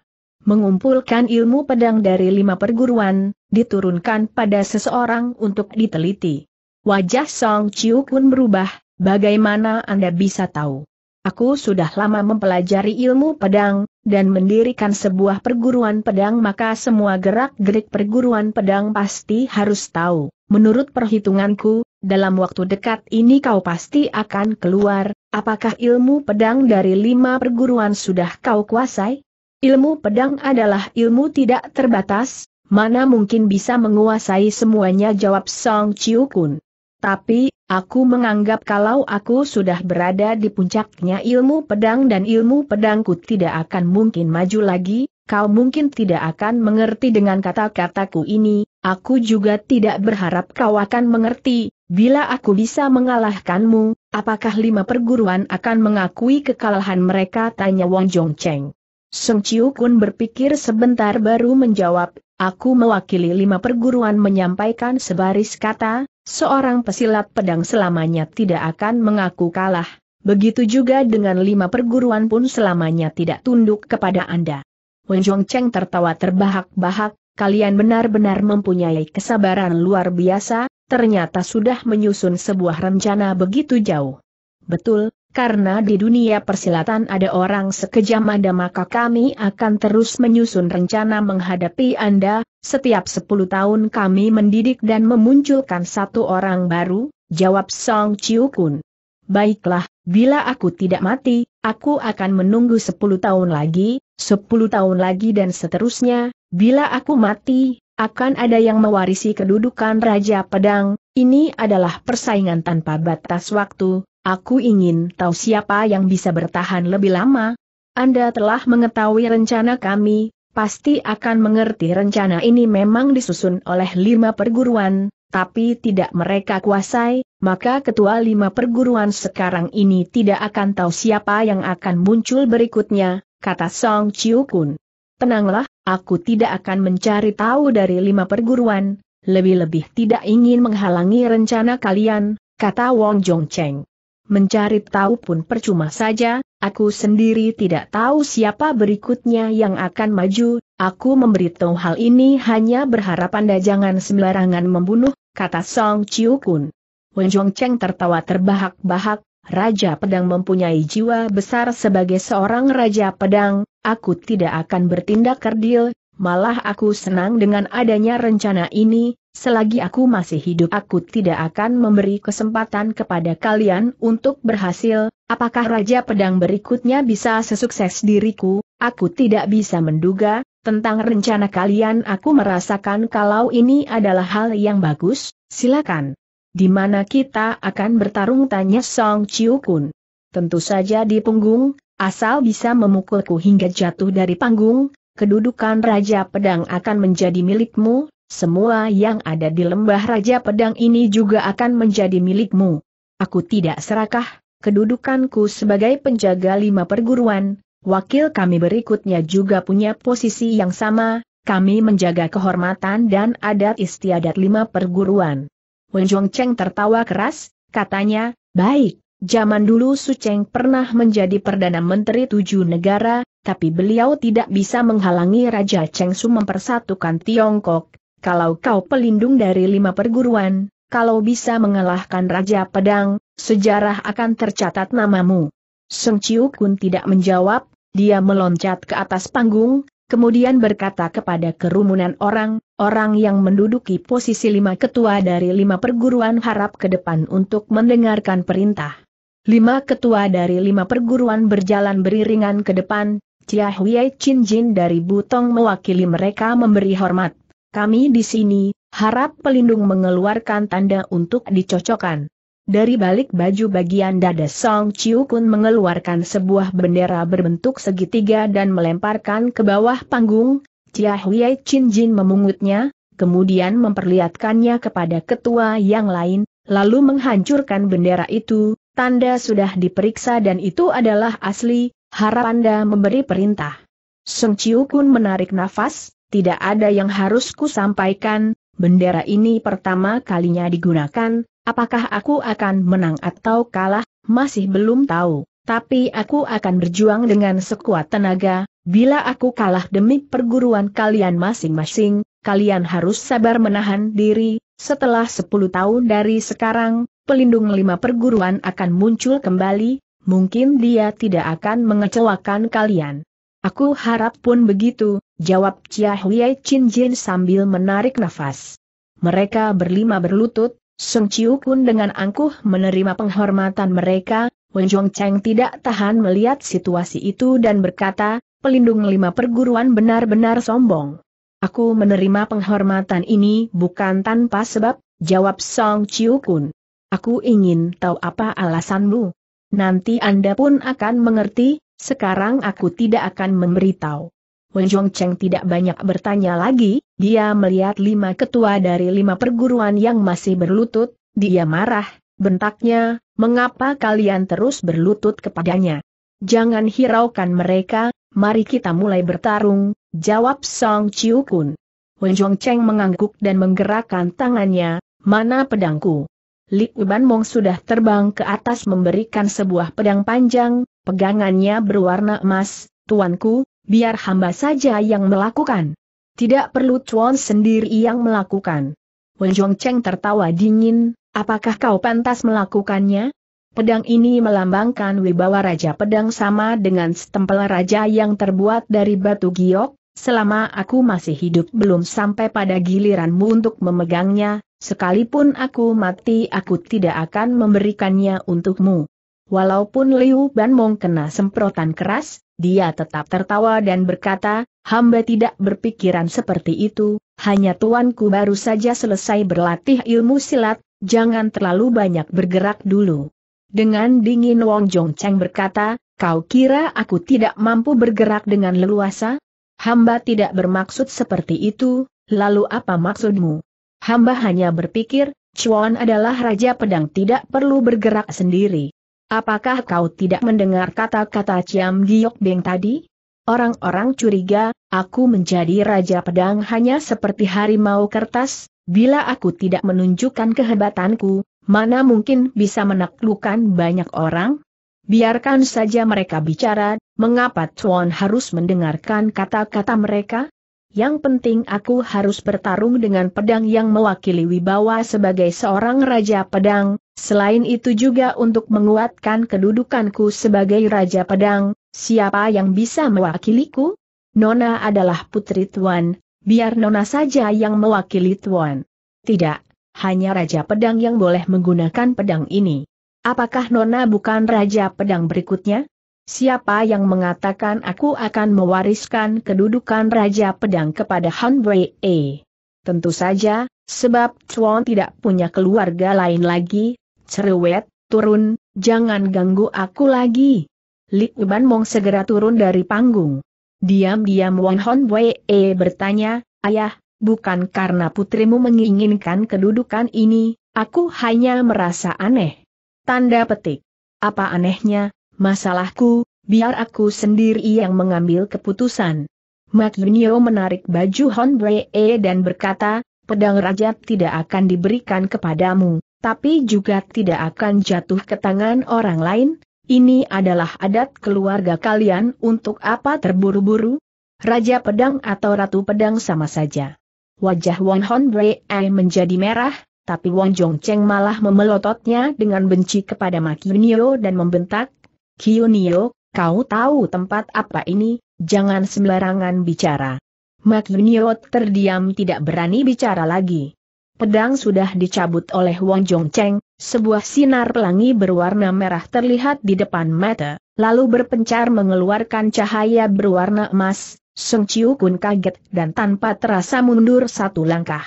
mengumpulkan ilmu pedang dari lima perguruan, diturunkan pada seseorang untuk diteliti. Wajah Song Chiu Kun berubah, bagaimana Anda bisa tahu? Aku sudah lama mempelajari ilmu pedang, dan mendirikan sebuah perguruan pedang maka semua gerak-gerik perguruan pedang pasti harus tahu. Menurut perhitunganku, dalam waktu dekat ini kau pasti akan keluar, apakah ilmu pedang dari lima perguruan sudah kau kuasai? Ilmu pedang adalah ilmu tidak terbatas, mana mungkin bisa menguasai semuanya jawab Song Chiu Kun. Tapi, aku menganggap kalau aku sudah berada di puncaknya ilmu pedang dan ilmu pedangku tidak akan mungkin maju lagi, kau mungkin tidak akan mengerti dengan kata-kataku ini, aku juga tidak berharap kau akan mengerti, bila aku bisa mengalahkanmu, apakah lima perguruan akan mengakui kekalahan mereka tanya Wang Zhongcheng. Seng Chiu Kun berpikir sebentar baru menjawab, aku mewakili lima perguruan menyampaikan sebaris kata, seorang pesilat pedang selamanya tidak akan mengaku kalah, begitu juga dengan lima perguruan pun selamanya tidak tunduk kepada Anda. Wen Cheng tertawa terbahak-bahak, kalian benar-benar mempunyai kesabaran luar biasa, ternyata sudah menyusun sebuah rencana begitu jauh. Betul, karena di dunia persilatan ada orang sekejam Anda maka kami akan terus menyusun rencana menghadapi Anda, setiap 10 tahun kami mendidik dan memunculkan satu orang baru, jawab Song Chiu Kun. Baiklah, bila aku tidak mati, aku akan menunggu 10 tahun lagi, 10 tahun lagi dan seterusnya, bila aku mati, akan ada yang mewarisi kedudukan Raja Pedang, ini adalah persaingan tanpa batas waktu, Aku ingin tahu siapa yang bisa bertahan lebih lama. Anda telah mengetahui rencana kami, pasti akan mengerti rencana ini memang disusun oleh lima perguruan, tapi tidak mereka kuasai, maka ketua lima perguruan sekarang ini tidak akan tahu siapa yang akan muncul berikutnya, kata Song Chiu Kun. Tenanglah, aku tidak akan mencari tahu dari lima perguruan, lebih-lebih tidak ingin menghalangi rencana kalian, kata Wong Jong Cheng mencari tahu pun percuma saja, aku sendiri tidak tahu siapa berikutnya yang akan maju, aku memberitahu hal ini hanya berharap Anda jangan sembarangan membunuh, kata Song Chiu Kun. Wen Cheng tertawa terbahak-bahak, Raja Pedang mempunyai jiwa besar sebagai seorang Raja Pedang, aku tidak akan bertindak kerdil, malah aku senang dengan adanya rencana ini, Selagi aku masih hidup aku tidak akan memberi kesempatan kepada kalian untuk berhasil, apakah Raja Pedang berikutnya bisa sesukses diriku, aku tidak bisa menduga, tentang rencana kalian aku merasakan kalau ini adalah hal yang bagus, silakan. Di mana kita akan bertarung tanya Song Chiu Kun. Tentu saja di punggung, asal bisa memukulku hingga jatuh dari panggung, kedudukan Raja Pedang akan menjadi milikmu, semua yang ada di lembah Raja Pedang ini juga akan menjadi milikmu. Aku tidak serakah, kedudukanku sebagai penjaga lima perguruan, wakil kami berikutnya juga punya posisi yang sama, kami menjaga kehormatan dan adat istiadat lima perguruan. Wen Cheng tertawa keras, katanya, baik, Zaman dulu Su Cheng pernah menjadi Perdana Menteri tujuh negara, tapi beliau tidak bisa menghalangi Raja Cheng Su mempersatukan Tiongkok, kalau kau pelindung dari lima perguruan, kalau bisa mengalahkan Raja Pedang, sejarah akan tercatat namamu. Seng Chiu Kun tidak menjawab, dia meloncat ke atas panggung, kemudian berkata kepada kerumunan orang, orang yang menduduki posisi lima ketua dari lima perguruan harap ke depan untuk mendengarkan perintah. Lima ketua dari lima perguruan berjalan beriringan ke depan, Chia Huye Chin Jin dari Butong mewakili mereka memberi hormat. Kami di sini, harap pelindung mengeluarkan tanda untuk dicocokkan. Dari balik baju bagian dada Song Chiu Kun mengeluarkan sebuah bendera berbentuk segitiga dan melemparkan ke bawah panggung, Chia Huye Chin Jin memungutnya, kemudian memperlihatkannya kepada ketua yang lain, lalu menghancurkan bendera itu, tanda sudah diperiksa dan itu adalah asli, harap Anda memberi perintah. Song Chiu Kun menarik nafas, tidak ada yang harus ku sampaikan, bendera ini pertama kalinya digunakan, apakah aku akan menang atau kalah, masih belum tahu, tapi aku akan berjuang dengan sekuat tenaga, bila aku kalah demi perguruan kalian masing-masing, kalian harus sabar menahan diri, setelah 10 tahun dari sekarang, pelindung lima perguruan akan muncul kembali, mungkin dia tidak akan mengecewakan kalian. Aku harap pun begitu, Jawab Chia Huiai Chin Jin sambil menarik nafas. Mereka berlima berlutut, Song Chiu Kun dengan angkuh menerima penghormatan mereka, Wen Zhong Cheng tidak tahan melihat situasi itu dan berkata, pelindung lima perguruan benar-benar sombong. Aku menerima penghormatan ini bukan tanpa sebab, jawab Song Chiu Kun. Aku ingin tahu apa alasanmu. Nanti Anda pun akan mengerti, sekarang aku tidak akan memberitahu. Wen Cheng tidak banyak bertanya lagi, dia melihat lima ketua dari lima perguruan yang masih berlutut, dia marah, bentaknya, mengapa kalian terus berlutut kepadanya? Jangan hiraukan mereka, mari kita mulai bertarung, jawab Song Chiu Kun. Wen Cheng mengangguk dan menggerakkan tangannya, mana pedangku? Li Uban Mong sudah terbang ke atas memberikan sebuah pedang panjang, pegangannya berwarna emas, tuanku, biar hamba saja yang melakukan. Tidak perlu Chuan sendiri yang melakukan. Wen Cheng tertawa dingin, apakah kau pantas melakukannya? Pedang ini melambangkan wibawa Raja Pedang sama dengan setempel Raja yang terbuat dari batu giok, selama aku masih hidup belum sampai pada giliranmu untuk memegangnya, sekalipun aku mati aku tidak akan memberikannya untukmu. Walaupun Liu Ban Mong kena semprotan keras, dia tetap tertawa dan berkata, hamba tidak berpikiran seperti itu, hanya tuanku baru saja selesai berlatih ilmu silat, jangan terlalu banyak bergerak dulu. Dengan dingin Wong Jong Cheng berkata, kau kira aku tidak mampu bergerak dengan leluasa? Hamba tidak bermaksud seperti itu, lalu apa maksudmu? Hamba hanya berpikir, Chuan adalah raja pedang tidak perlu bergerak sendiri. Apakah kau tidak mendengar kata-kata Ciam Giok Beng tadi? Orang-orang curiga, aku menjadi Raja Pedang hanya seperti harimau kertas, bila aku tidak menunjukkan kehebatanku, mana mungkin bisa menaklukkan banyak orang? Biarkan saja mereka bicara, mengapa Tuan harus mendengarkan kata-kata mereka? Yang penting aku harus bertarung dengan pedang yang mewakili wibawa sebagai seorang raja pedang, selain itu juga untuk menguatkan kedudukanku sebagai raja pedang, siapa yang bisa mewakiliku? Nona adalah putri Tuan, biar Nona saja yang mewakili Tuan. Tidak, hanya Raja Pedang yang boleh menggunakan pedang ini. Apakah Nona bukan Raja Pedang berikutnya? Siapa yang mengatakan aku akan mewariskan kedudukan Raja Pedang kepada Han Wei E? Tentu saja, sebab Chuan tidak punya keluarga lain lagi, cerewet, turun, jangan ganggu aku lagi. Li Uban Mong segera turun dari panggung. Diam-diam Wan Han Wei E bertanya, Ayah, bukan karena putrimu menginginkan kedudukan ini, aku hanya merasa aneh. Tanda petik. Apa anehnya, Masalahku, biar aku sendiri yang mengambil keputusan. Mak Yunio menarik baju Hon Bree e dan berkata, pedang raja tidak akan diberikan kepadamu, tapi juga tidak akan jatuh ke tangan orang lain, ini adalah adat keluarga kalian untuk apa terburu-buru? Raja pedang atau ratu pedang sama saja. Wajah Wang Hon Bree e menjadi merah, tapi Wong Cheng malah memelototnya dengan benci kepada Mak Yunio dan membentak, Kiyunio, kau tahu tempat apa ini, jangan sembarangan bicara. Makyunio terdiam tidak berani bicara lagi. Pedang sudah dicabut oleh Wong Cheng, sebuah sinar pelangi berwarna merah terlihat di depan mata, lalu berpencar mengeluarkan cahaya berwarna emas, Sung Chiu Kun kaget dan tanpa terasa mundur satu langkah.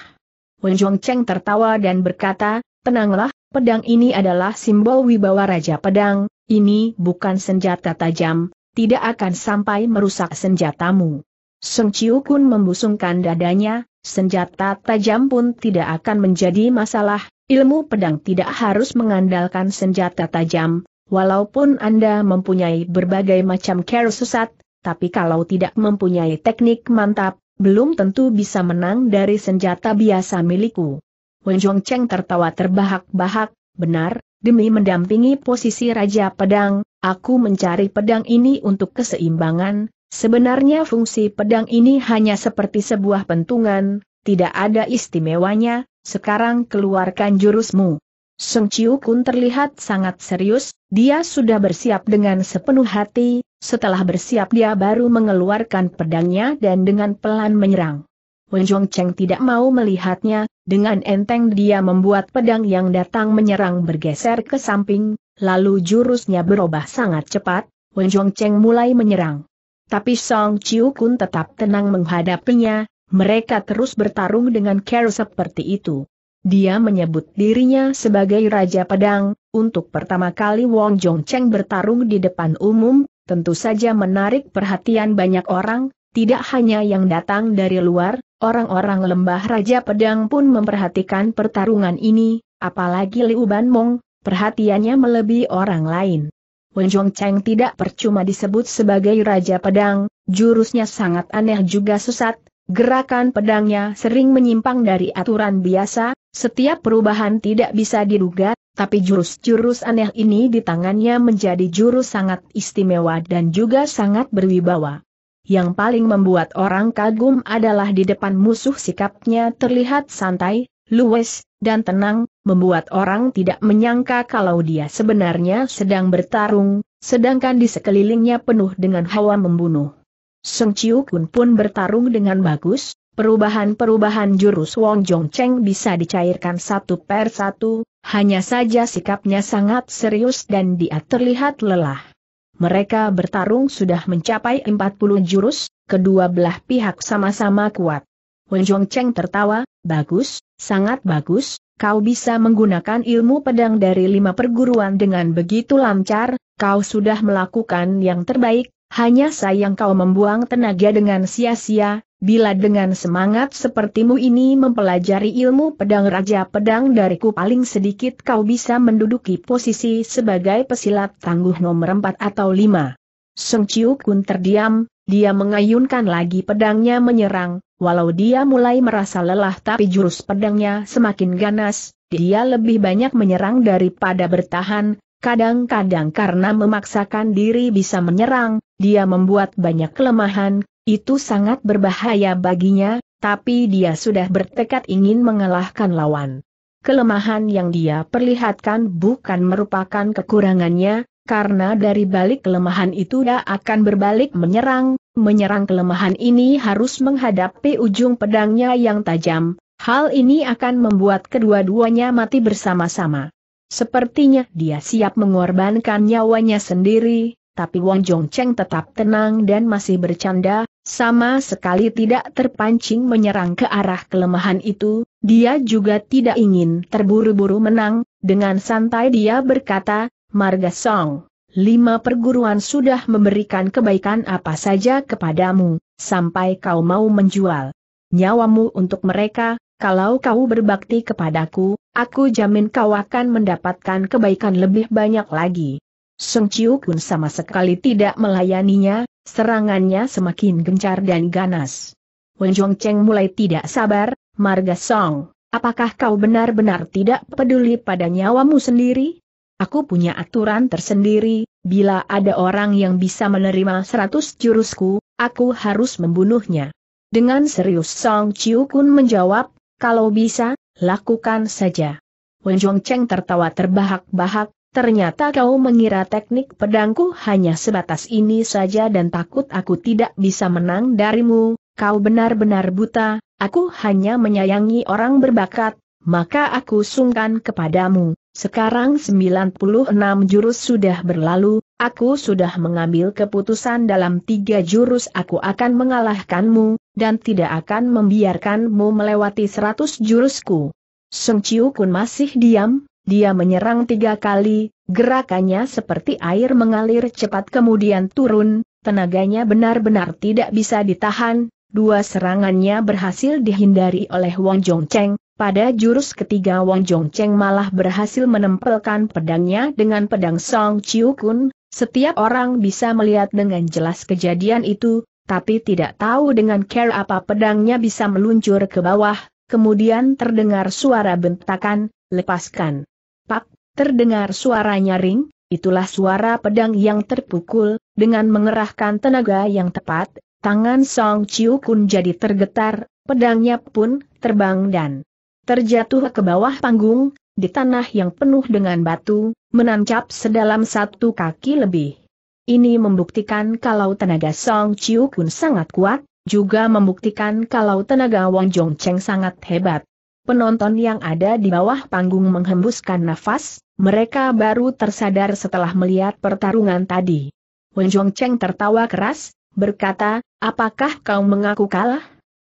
Jong Cheng tertawa dan berkata, tenanglah, pedang ini adalah simbol wibawa Raja Pedang, ini bukan senjata tajam, tidak akan sampai merusak senjatamu. Song Chiu Kun membusungkan dadanya, senjata tajam pun tidak akan menjadi masalah, ilmu pedang tidak harus mengandalkan senjata tajam, walaupun Anda mempunyai berbagai macam care sesat, tapi kalau tidak mempunyai teknik mantap, belum tentu bisa menang dari senjata biasa milikku. Wen Zhongcheng tertawa terbahak-bahak, benar, Demi mendampingi posisi Raja Pedang, aku mencari pedang ini untuk keseimbangan, sebenarnya fungsi pedang ini hanya seperti sebuah pentungan, tidak ada istimewanya, sekarang keluarkan jurusmu. Seng Chiu Kun terlihat sangat serius, dia sudah bersiap dengan sepenuh hati, setelah bersiap dia baru mengeluarkan pedangnya dan dengan pelan menyerang. Wen Zhong Cheng tidak mau melihatnya, dengan enteng dia membuat pedang yang datang menyerang bergeser ke samping, lalu jurusnya berubah sangat cepat, Wen Zhong Cheng mulai menyerang. Tapi Song Chiu Kun tetap tenang menghadapinya, mereka terus bertarung dengan care seperti itu. Dia menyebut dirinya sebagai Raja Pedang, untuk pertama kali Wong Cheng bertarung di depan umum, tentu saja menarik perhatian banyak orang, tidak hanya yang datang dari luar, orang-orang lembah Raja Pedang pun memperhatikan pertarungan ini, apalagi Liu Ban Mong, perhatiannya melebihi orang lain. Wen Zhong Cheng tidak percuma disebut sebagai Raja Pedang, jurusnya sangat aneh juga sesat, gerakan pedangnya sering menyimpang dari aturan biasa, setiap perubahan tidak bisa diduga, tapi jurus-jurus aneh ini di tangannya menjadi jurus sangat istimewa dan juga sangat berwibawa. Yang paling membuat orang kagum adalah di depan musuh sikapnya terlihat santai, luwes, dan tenang, membuat orang tidak menyangka kalau dia sebenarnya sedang bertarung, sedangkan di sekelilingnya penuh dengan hawa membunuh. Seng Chiu Kun pun bertarung dengan bagus, perubahan-perubahan jurus Wong Jong Cheng bisa dicairkan satu per satu, hanya saja sikapnya sangat serius dan dia terlihat lelah mereka bertarung sudah mencapai 40 jurus, kedua belah pihak sama-sama kuat. Wen Cheng tertawa, bagus, sangat bagus, kau bisa menggunakan ilmu pedang dari lima perguruan dengan begitu lancar, kau sudah melakukan yang terbaik, hanya sayang kau membuang tenaga dengan sia-sia, Bila dengan semangat sepertimu ini mempelajari ilmu pedang Raja Pedang dariku paling sedikit kau bisa menduduki posisi sebagai pesilat tangguh nomor 4 atau 5. Seng Chiu Kun terdiam, dia mengayunkan lagi pedangnya menyerang, walau dia mulai merasa lelah tapi jurus pedangnya semakin ganas, dia lebih banyak menyerang daripada bertahan, kadang-kadang karena memaksakan diri bisa menyerang, dia membuat banyak kelemahan, itu sangat berbahaya baginya, tapi dia sudah bertekad ingin mengalahkan lawan. Kelemahan yang dia perlihatkan bukan merupakan kekurangannya, karena dari balik kelemahan itu dia akan berbalik menyerang, menyerang kelemahan ini harus menghadapi ujung pedangnya yang tajam, hal ini akan membuat kedua-duanya mati bersama-sama. Sepertinya dia siap mengorbankan nyawanya sendiri, tapi Wong Cheng tetap tenang dan masih bercanda, sama sekali tidak terpancing menyerang ke arah kelemahan itu, dia juga tidak ingin terburu-buru menang, dengan santai dia berkata, Marga Song, lima perguruan sudah memberikan kebaikan apa saja kepadamu, sampai kau mau menjual nyawamu untuk mereka, kalau kau berbakti kepadaku, aku jamin kau akan mendapatkan kebaikan lebih banyak lagi. Seng Chiu pun sama sekali tidak melayaninya, serangannya semakin gencar dan ganas. Wen Cheng mulai tidak sabar, Marga Song, apakah kau benar-benar tidak peduli pada nyawamu sendiri? Aku punya aturan tersendiri, bila ada orang yang bisa menerima seratus jurusku, aku harus membunuhnya. Dengan serius Song Chiu Kun menjawab, kalau bisa, lakukan saja. Wen Cheng tertawa terbahak-bahak, Ternyata kau mengira teknik pedangku hanya sebatas ini saja dan takut aku tidak bisa menang darimu, kau benar-benar buta, aku hanya menyayangi orang berbakat, maka aku sungkan kepadamu. Sekarang 96 jurus sudah berlalu, aku sudah mengambil keputusan dalam tiga jurus aku akan mengalahkanmu, dan tidak akan membiarkanmu melewati 100 jurusku. Seng Chiu Kun masih diam, dia menyerang tiga kali, gerakannya seperti air mengalir cepat kemudian turun, tenaganya benar-benar tidak bisa ditahan, dua serangannya berhasil dihindari oleh Wang Cheng. Pada jurus ketiga Wang Cheng malah berhasil menempelkan pedangnya dengan pedang Song Chiu Kun, setiap orang bisa melihat dengan jelas kejadian itu, tapi tidak tahu dengan care apa pedangnya bisa meluncur ke bawah, kemudian terdengar suara bentakan, lepaskan. Terdengar suara nyaring, itulah suara pedang yang terpukul, dengan mengerahkan tenaga yang tepat, tangan Song Chiu Kun jadi tergetar, pedangnya pun terbang dan terjatuh ke bawah panggung, di tanah yang penuh dengan batu, menancap sedalam satu kaki lebih. Ini membuktikan kalau tenaga Song Chiu Kun sangat kuat, juga membuktikan kalau tenaga Wang Cheng sangat hebat penonton yang ada di bawah panggung menghembuskan nafas, mereka baru tersadar setelah melihat pertarungan tadi. Wen Cheng tertawa keras, berkata, apakah kau mengaku kalah?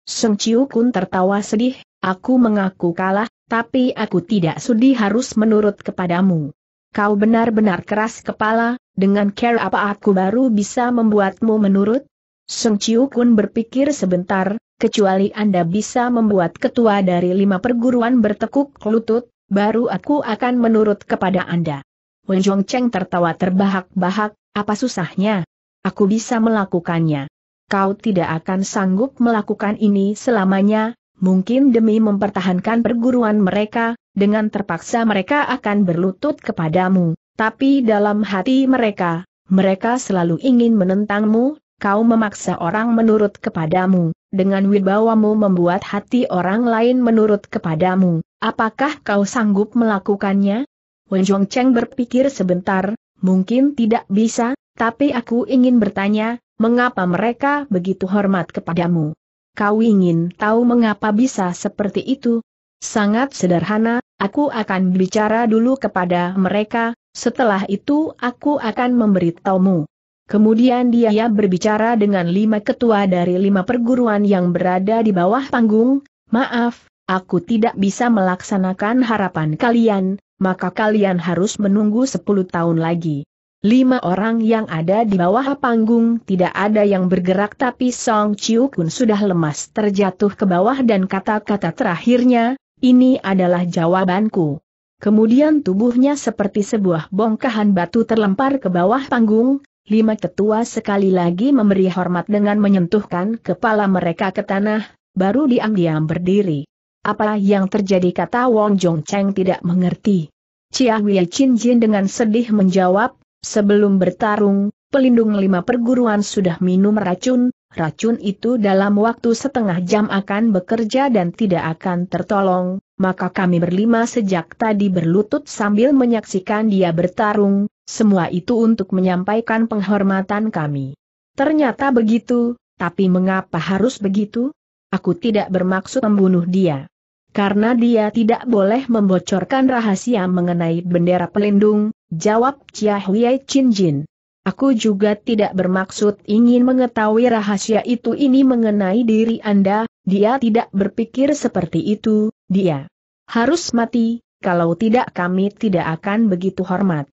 Sung Chiu Kun tertawa sedih, aku mengaku kalah, tapi aku tidak sudi harus menurut kepadamu. Kau benar-benar keras kepala, dengan care apa aku baru bisa membuatmu menurut? Sung Chiu Kun berpikir sebentar, kecuali Anda bisa membuat ketua dari lima perguruan bertekuk lutut, baru aku akan menurut kepada Anda. Wen Cheng tertawa terbahak-bahak, apa susahnya? Aku bisa melakukannya. Kau tidak akan sanggup melakukan ini selamanya, mungkin demi mempertahankan perguruan mereka, dengan terpaksa mereka akan berlutut kepadamu, tapi dalam hati mereka, mereka selalu ingin menentangmu, kau memaksa orang menurut kepadamu, dengan wibawamu membuat hati orang lain menurut kepadamu, apakah kau sanggup melakukannya? Wen Cheng berpikir sebentar, mungkin tidak bisa, tapi aku ingin bertanya, mengapa mereka begitu hormat kepadamu? Kau ingin tahu mengapa bisa seperti itu? Sangat sederhana, aku akan bicara dulu kepada mereka, setelah itu aku akan memberitahumu. Kemudian dia berbicara dengan lima ketua dari lima perguruan yang berada di bawah panggung, maaf, aku tidak bisa melaksanakan harapan kalian, maka kalian harus menunggu sepuluh tahun lagi. Lima orang yang ada di bawah panggung tidak ada yang bergerak tapi Song Chiu Kun sudah lemas terjatuh ke bawah dan kata-kata terakhirnya, ini adalah jawabanku. Kemudian tubuhnya seperti sebuah bongkahan batu terlempar ke bawah panggung, lima ketua sekali lagi memberi hormat dengan menyentuhkan kepala mereka ke tanah, baru diam-diam berdiri. Apa yang terjadi kata Wong Jong Cheng tidak mengerti. Chia Wei Chin Jin dengan sedih menjawab, sebelum bertarung, pelindung lima perguruan sudah minum racun, racun itu dalam waktu setengah jam akan bekerja dan tidak akan tertolong, maka kami berlima sejak tadi berlutut sambil menyaksikan dia bertarung, semua itu untuk menyampaikan penghormatan kami. Ternyata begitu, tapi mengapa harus begitu? Aku tidak bermaksud membunuh dia. Karena dia tidak boleh membocorkan rahasia mengenai bendera pelindung, jawab Chia Huye Chin Jin. Aku juga tidak bermaksud ingin mengetahui rahasia itu ini mengenai diri Anda, dia tidak berpikir seperti itu, dia harus mati, kalau tidak kami tidak akan begitu hormat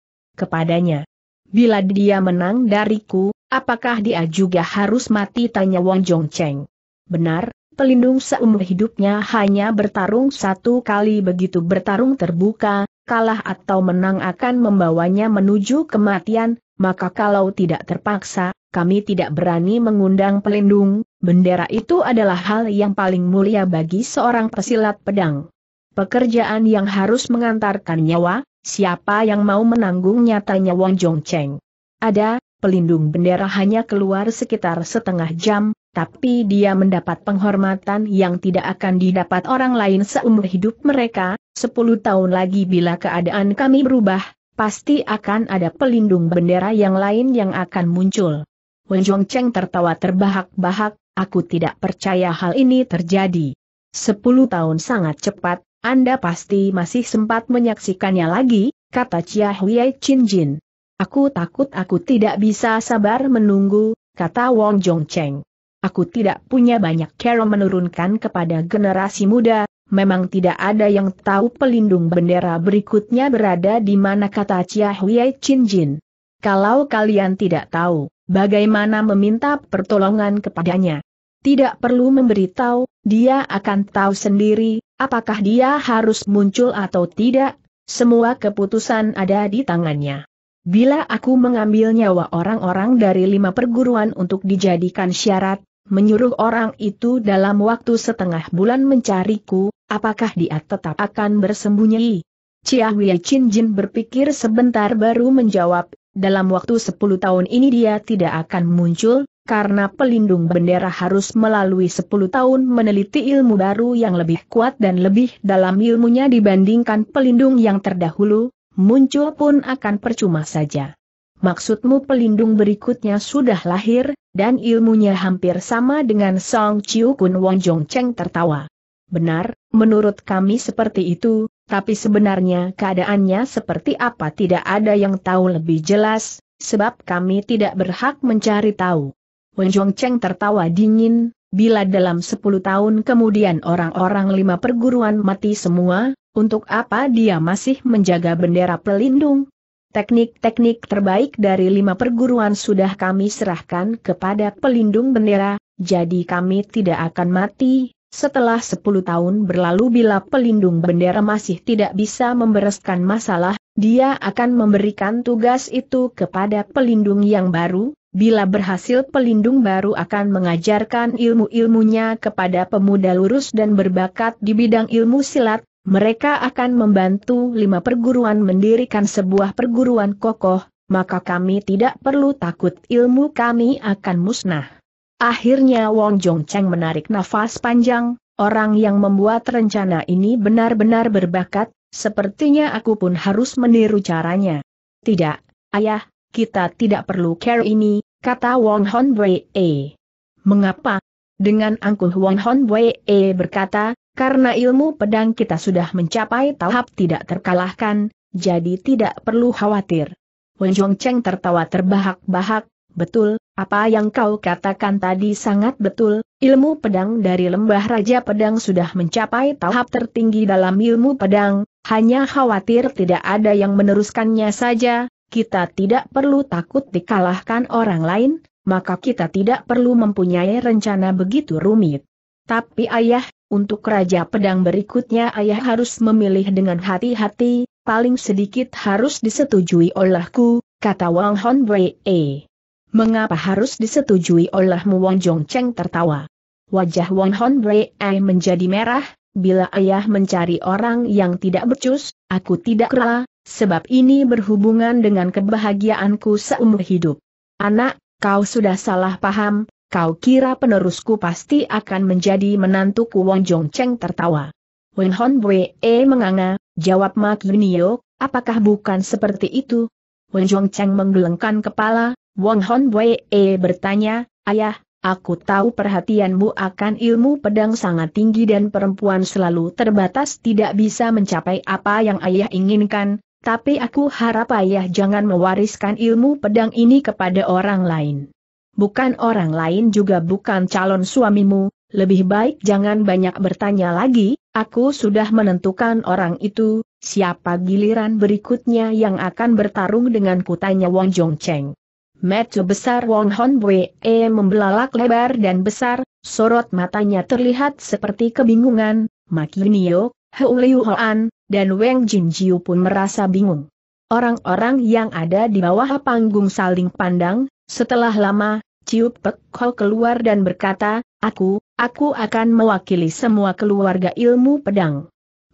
kepadanya. Bila dia menang dariku, apakah dia juga harus mati tanya Wang Cheng. Benar, pelindung seumur hidupnya hanya bertarung satu kali begitu bertarung terbuka, kalah atau menang akan membawanya menuju kematian, maka kalau tidak terpaksa, kami tidak berani mengundang pelindung, bendera itu adalah hal yang paling mulia bagi seorang pesilat pedang. Pekerjaan yang harus mengantarkan nyawa, Siapa yang mau menanggung nyatanya Wong Jong Cheng. Ada, pelindung bendera hanya keluar sekitar setengah jam, tapi dia mendapat penghormatan yang tidak akan didapat orang lain seumur hidup mereka, sepuluh tahun lagi bila keadaan kami berubah, pasti akan ada pelindung bendera yang lain yang akan muncul. Wong Jong Cheng tertawa terbahak-bahak, aku tidak percaya hal ini terjadi. Sepuluh tahun sangat cepat, anda pasti masih sempat menyaksikannya lagi, kata Chia Huye Chin Jin. Aku takut aku tidak bisa sabar menunggu, kata Wong Jong Cheng. Aku tidak punya banyak cara menurunkan kepada generasi muda, memang tidak ada yang tahu pelindung bendera berikutnya berada di mana kata Chia Huye Chin Jin. Kalau kalian tidak tahu, bagaimana meminta pertolongan kepadanya? Tidak perlu memberitahu, dia akan tahu sendiri, Apakah dia harus muncul atau tidak, semua keputusan ada di tangannya. Bila aku mengambil nyawa orang-orang dari lima perguruan untuk dijadikan syarat, menyuruh orang itu dalam waktu setengah bulan mencariku, apakah dia tetap akan bersembunyi? Chia Wei Chin Jin berpikir sebentar baru menjawab, dalam waktu sepuluh tahun ini dia tidak akan muncul, karena pelindung bendera harus melalui 10 tahun meneliti ilmu baru yang lebih kuat dan lebih dalam ilmunya dibandingkan pelindung yang terdahulu, muncul pun akan percuma saja. Maksudmu pelindung berikutnya sudah lahir, dan ilmunya hampir sama dengan Song Chiu Kun Wong Jong Cheng tertawa. Benar, menurut kami seperti itu, tapi sebenarnya keadaannya seperti apa tidak ada yang tahu lebih jelas, sebab kami tidak berhak mencari tahu. Wen Cheng tertawa dingin, bila dalam 10 tahun kemudian orang-orang lima perguruan mati semua, untuk apa dia masih menjaga bendera pelindung? Teknik-teknik terbaik dari lima perguruan sudah kami serahkan kepada pelindung bendera, jadi kami tidak akan mati. Setelah 10 tahun berlalu bila pelindung bendera masih tidak bisa membereskan masalah, dia akan memberikan tugas itu kepada pelindung yang baru, Bila berhasil pelindung baru akan mengajarkan ilmu-ilmunya kepada pemuda lurus dan berbakat di bidang ilmu silat, mereka akan membantu lima perguruan mendirikan sebuah perguruan kokoh, maka kami tidak perlu takut ilmu kami akan musnah. Akhirnya Wong Jong Cheng menarik nafas panjang, orang yang membuat rencana ini benar-benar berbakat, sepertinya aku pun harus meniru caranya. Tidak, ayah, kita tidak perlu care ini, kata Wong Hon Wei. -e. Mengapa? Dengan angkuh Wong Hon Wei -e berkata, karena ilmu pedang kita sudah mencapai tahap tidak terkalahkan, jadi tidak perlu khawatir. Wen Cheng tertawa terbahak-bahak, betul, apa yang kau katakan tadi sangat betul, ilmu pedang dari lembah Raja Pedang sudah mencapai tahap tertinggi dalam ilmu pedang, hanya khawatir tidak ada yang meneruskannya saja, kita tidak perlu takut dikalahkan orang lain, maka kita tidak perlu mempunyai rencana begitu rumit. Tapi ayah, untuk Raja Pedang berikutnya ayah harus memilih dengan hati-hati, paling sedikit harus disetujui olehku, kata Wang Hon Wei. Mengapa harus disetujui olehmu Wang Jong Cheng tertawa. Wajah Wang Hon Wei menjadi merah, bila ayah mencari orang yang tidak becus, aku tidak rela, sebab ini berhubungan dengan kebahagiaanku seumur hidup. Anak, kau sudah salah paham, kau kira penerusku pasti akan menjadi menantuku Wang Cheng tertawa. Wen Hon Bwe eh, menganga, jawab Mak Yunio, apakah bukan seperti itu? Wen Cheng menggelengkan kepala, Wang Hon Bwe eh, bertanya, Ayah, Aku tahu perhatianmu akan ilmu pedang sangat tinggi dan perempuan selalu terbatas tidak bisa mencapai apa yang ayah inginkan, tapi aku harap ayah jangan mewariskan ilmu pedang ini kepada orang lain. Bukan orang lain juga bukan calon suamimu, lebih baik jangan banyak bertanya lagi, aku sudah menentukan orang itu, siapa giliran berikutnya yang akan bertarung dengan kutanya Wong Jong Cheng. Metu besar Wong Hon Wee e, membelalak lebar dan besar, sorot matanya terlihat seperti kebingungan, Makinio, Hu Liu Hoan, dan Wang Jiu pun merasa bingung. Orang-orang yang ada di bawah panggung saling pandang, setelah lama, Ciu Pek Ho keluar dan berkata, Aku, aku akan mewakili semua keluarga ilmu pedang.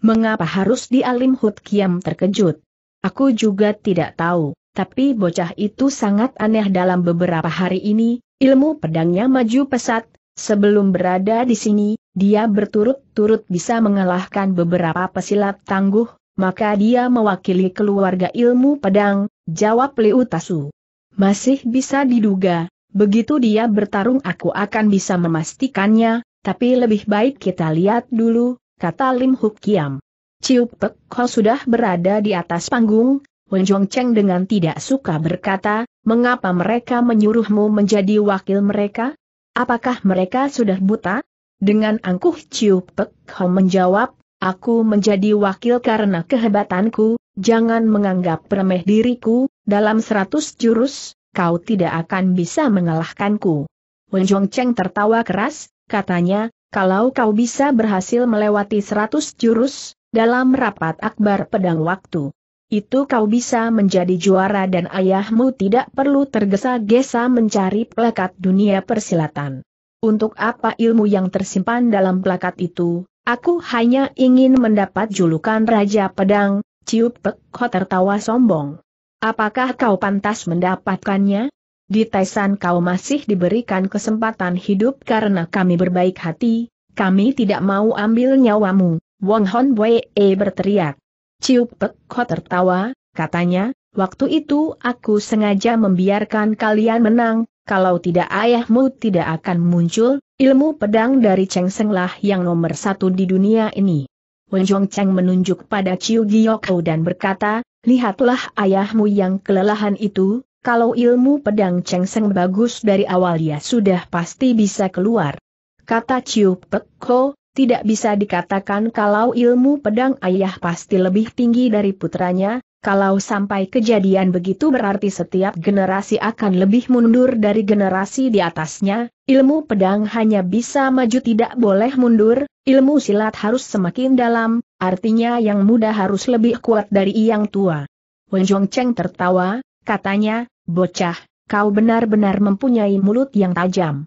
Mengapa harus di Alim Hut Kiam terkejut? Aku juga tidak tahu, tapi bocah itu sangat aneh dalam beberapa hari ini, ilmu pedangnya maju pesat, Sebelum berada di sini, dia berturut-turut bisa mengalahkan beberapa pesilat tangguh, maka dia mewakili keluarga ilmu pedang, jawab Liu Tasu. Masih bisa diduga, begitu dia bertarung aku akan bisa memastikannya, tapi lebih baik kita lihat dulu, kata Lim Huk Kiam. Ciu Pek Ho sudah berada di atas panggung, Wen Jong Cheng dengan tidak suka berkata, mengapa mereka menyuruhmu menjadi wakil mereka? Apakah mereka sudah buta? Dengan angkuh Ciu Pek Ho menjawab, Aku menjadi wakil karena kehebatanku, jangan menganggap remeh diriku, dalam seratus jurus, kau tidak akan bisa mengalahkanku. Wen Cheng tertawa keras, katanya, kalau kau bisa berhasil melewati seratus jurus, dalam rapat akbar pedang waktu, itu kau bisa menjadi juara dan ayahmu tidak perlu tergesa-gesa mencari plakat dunia persilatan. Untuk apa ilmu yang tersimpan dalam plakat itu, aku hanya ingin mendapat julukan Raja Pedang, Ciup Pek Ho tertawa sombong. Apakah kau pantas mendapatkannya? Di Taisan kau masih diberikan kesempatan hidup karena kami berbaik hati, kami tidak mau ambil nyawamu, Wong Hon Wei berteriak. Ciu Pek Ko tertawa, katanya, waktu itu aku sengaja membiarkan kalian menang, kalau tidak ayahmu tidak akan muncul, ilmu pedang dari Cheng Seng lah yang nomor satu di dunia ini. Wenjong Cheng menunjuk pada Ciu Giyoko dan berkata, lihatlah ayahmu yang kelelahan itu, kalau ilmu pedang Cheng Seng bagus dari awal ya sudah pasti bisa keluar. Kata Ciu Pek Ko tidak bisa dikatakan kalau ilmu pedang ayah pasti lebih tinggi dari putranya, kalau sampai kejadian begitu berarti setiap generasi akan lebih mundur dari generasi di atasnya, ilmu pedang hanya bisa maju tidak boleh mundur, ilmu silat harus semakin dalam, artinya yang muda harus lebih kuat dari yang tua. Wenjong Cheng tertawa, katanya, bocah, kau benar-benar mempunyai mulut yang tajam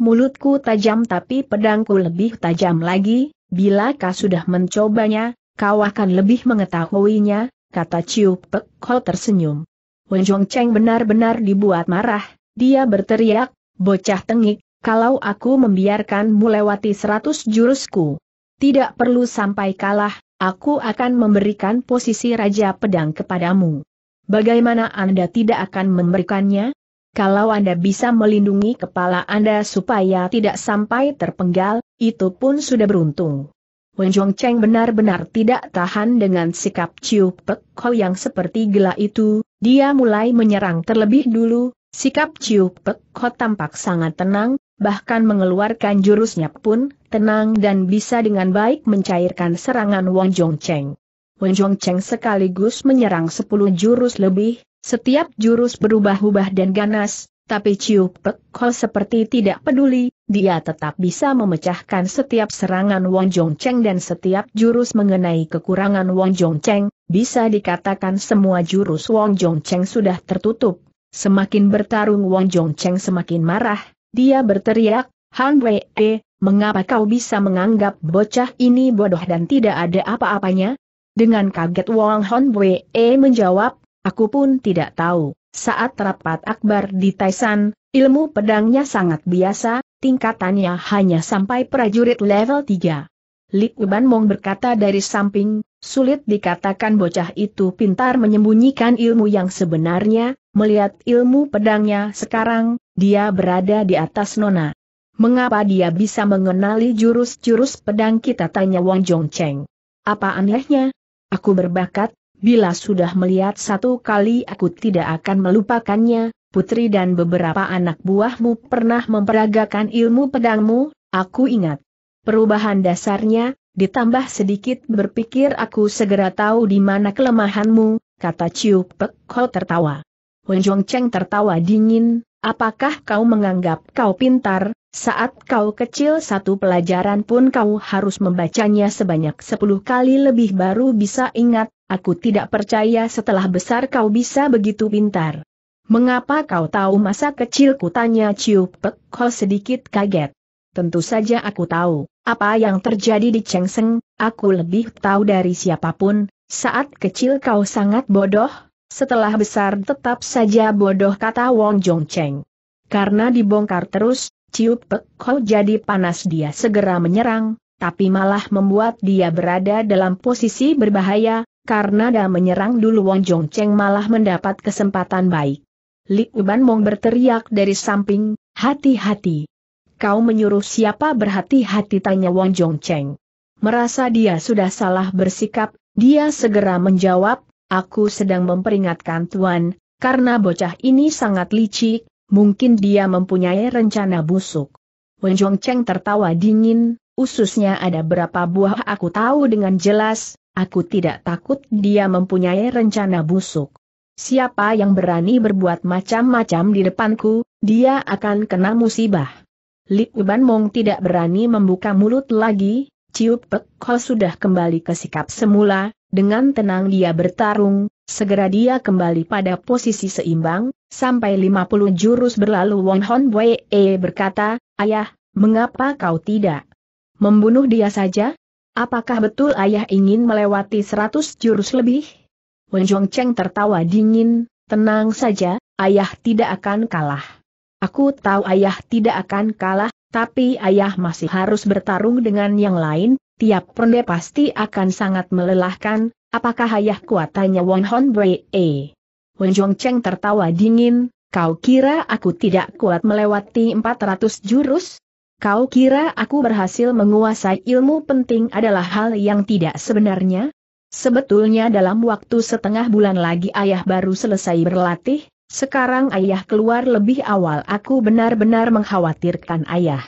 mulutku tajam tapi pedangku lebih tajam lagi, bila kau sudah mencobanya, kau akan lebih mengetahuinya, kata Ciu Pek Ho tersenyum. Zhong Cheng benar-benar dibuat marah, dia berteriak, bocah tengik, kalau aku membiarkanmu lewati seratus jurusku. Tidak perlu sampai kalah, aku akan memberikan posisi Raja Pedang kepadamu. Bagaimana Anda tidak akan memberikannya? Kalau Anda bisa melindungi kepala Anda supaya tidak sampai terpenggal, itu pun sudah beruntung. Wen Cheng benar-benar tidak tahan dengan sikap Chiu Pek Ho yang seperti gila itu, dia mulai menyerang terlebih dulu, sikap Chiu Pek Ho tampak sangat tenang, bahkan mengeluarkan jurusnya pun tenang dan bisa dengan baik mencairkan serangan Wang Cheng. Wen Cheng sekaligus menyerang 10 jurus lebih, setiap jurus berubah-ubah dan ganas, tapi Ciu Pek Ho seperti tidak peduli, dia tetap bisa memecahkan setiap serangan Wang Cheng dan setiap jurus mengenai kekurangan Wang Cheng. bisa dikatakan semua jurus Wang Cheng sudah tertutup. Semakin bertarung Wang Cheng semakin marah, dia berteriak, Han Wei, e, mengapa kau bisa menganggap bocah ini bodoh dan tidak ada apa-apanya? Dengan kaget Wang Han Wei e menjawab, Aku pun tidak tahu. Saat rapat akbar di Taisan, ilmu pedangnya sangat biasa, tingkatannya hanya sampai prajurit level 3. Li Uban Mong berkata dari samping, sulit dikatakan bocah itu pintar menyembunyikan ilmu yang sebenarnya, melihat ilmu pedangnya sekarang, dia berada di atas nona. Mengapa dia bisa mengenali jurus-jurus pedang kita tanya Wang Cheng? Apa anehnya? Aku berbakat, Bila sudah melihat satu kali aku tidak akan melupakannya, putri dan beberapa anak buahmu pernah memperagakan ilmu pedangmu, aku ingat. Perubahan dasarnya, ditambah sedikit berpikir aku segera tahu di mana kelemahanmu, kata Ciu Pek Ho tertawa. Wen Cheng tertawa dingin, apakah kau menganggap kau pintar, saat kau kecil satu pelajaran pun kau harus membacanya sebanyak sepuluh kali lebih baru bisa ingat, aku tidak percaya setelah besar kau bisa begitu pintar. Mengapa kau tahu masa kecilku tanya Ciu Pek Ho sedikit kaget. Tentu saja aku tahu, apa yang terjadi di Chengseng, aku lebih tahu dari siapapun, saat kecil kau sangat bodoh, setelah besar tetap saja bodoh kata Wong Jong Cheng. Karena dibongkar terus, Ciup Pek Kau jadi panas dia segera menyerang, tapi malah membuat dia berada dalam posisi berbahaya, karena dia menyerang dulu Wong Jong Cheng malah mendapat kesempatan baik. Li Uban Mong berteriak dari samping, hati-hati. Kau menyuruh siapa berhati-hati tanya Wong Jong Cheng. Merasa dia sudah salah bersikap, dia segera menjawab, aku sedang memperingatkan Tuan, karena bocah ini sangat licik, Mungkin dia mempunyai rencana busuk. Wen Cheng tertawa dingin, ususnya ada berapa buah aku tahu dengan jelas, aku tidak takut dia mempunyai rencana busuk. Siapa yang berani berbuat macam-macam di depanku, dia akan kena musibah. Li Uban Mong tidak berani membuka mulut lagi, Ciup Pek Ho sudah kembali ke sikap semula, dengan tenang dia bertarung, Segera dia kembali pada posisi seimbang, sampai 50 jurus berlalu Won Hon Wei berkata, Ayah, mengapa kau tidak membunuh dia saja? Apakah betul ayah ingin melewati 100 jurus lebih? Wen Cheng tertawa dingin, tenang saja, ayah tidak akan kalah. Aku tahu ayah tidak akan kalah, tapi ayah masih harus bertarung dengan yang lain, tiap ronde pasti akan sangat melelahkan, Apakah ayah kuat tanya Wong Hon E? Eh. Wen Jong Cheng tertawa dingin, kau kira aku tidak kuat melewati 400 jurus? Kau kira aku berhasil menguasai ilmu penting adalah hal yang tidak sebenarnya? Sebetulnya dalam waktu setengah bulan lagi ayah baru selesai berlatih, sekarang ayah keluar lebih awal aku benar-benar mengkhawatirkan ayah.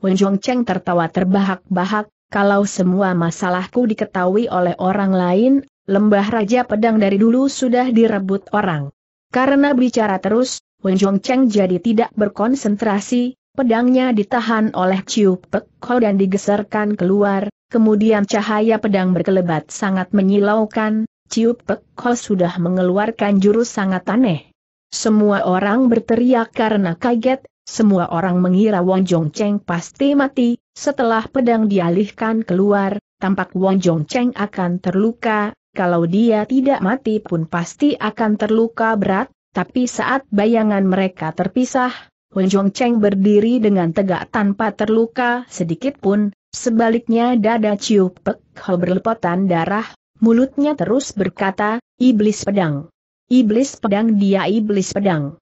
Wen Jong Cheng tertawa terbahak-bahak, kalau semua masalahku diketahui oleh orang lain, lembah Raja Pedang dari dulu sudah direbut orang. Karena bicara terus, Wen Cheng jadi tidak berkonsentrasi, pedangnya ditahan oleh Chiu Pekho dan digeserkan keluar, kemudian cahaya pedang berkelebat sangat menyilaukan, Chiu Pekho sudah mengeluarkan jurus sangat aneh. Semua orang berteriak karena kaget, semua orang mengira Wong Jong Cheng pasti mati, setelah pedang dialihkan keluar, tampak Wong Jong Cheng akan terluka, kalau dia tidak mati pun pasti akan terluka berat, tapi saat bayangan mereka terpisah, Wong Jong Cheng berdiri dengan tegak tanpa terluka sedikit pun, sebaliknya dada Ciu Pek Ho berlepotan darah, mulutnya terus berkata, Iblis Pedang. Iblis Pedang dia Iblis Pedang.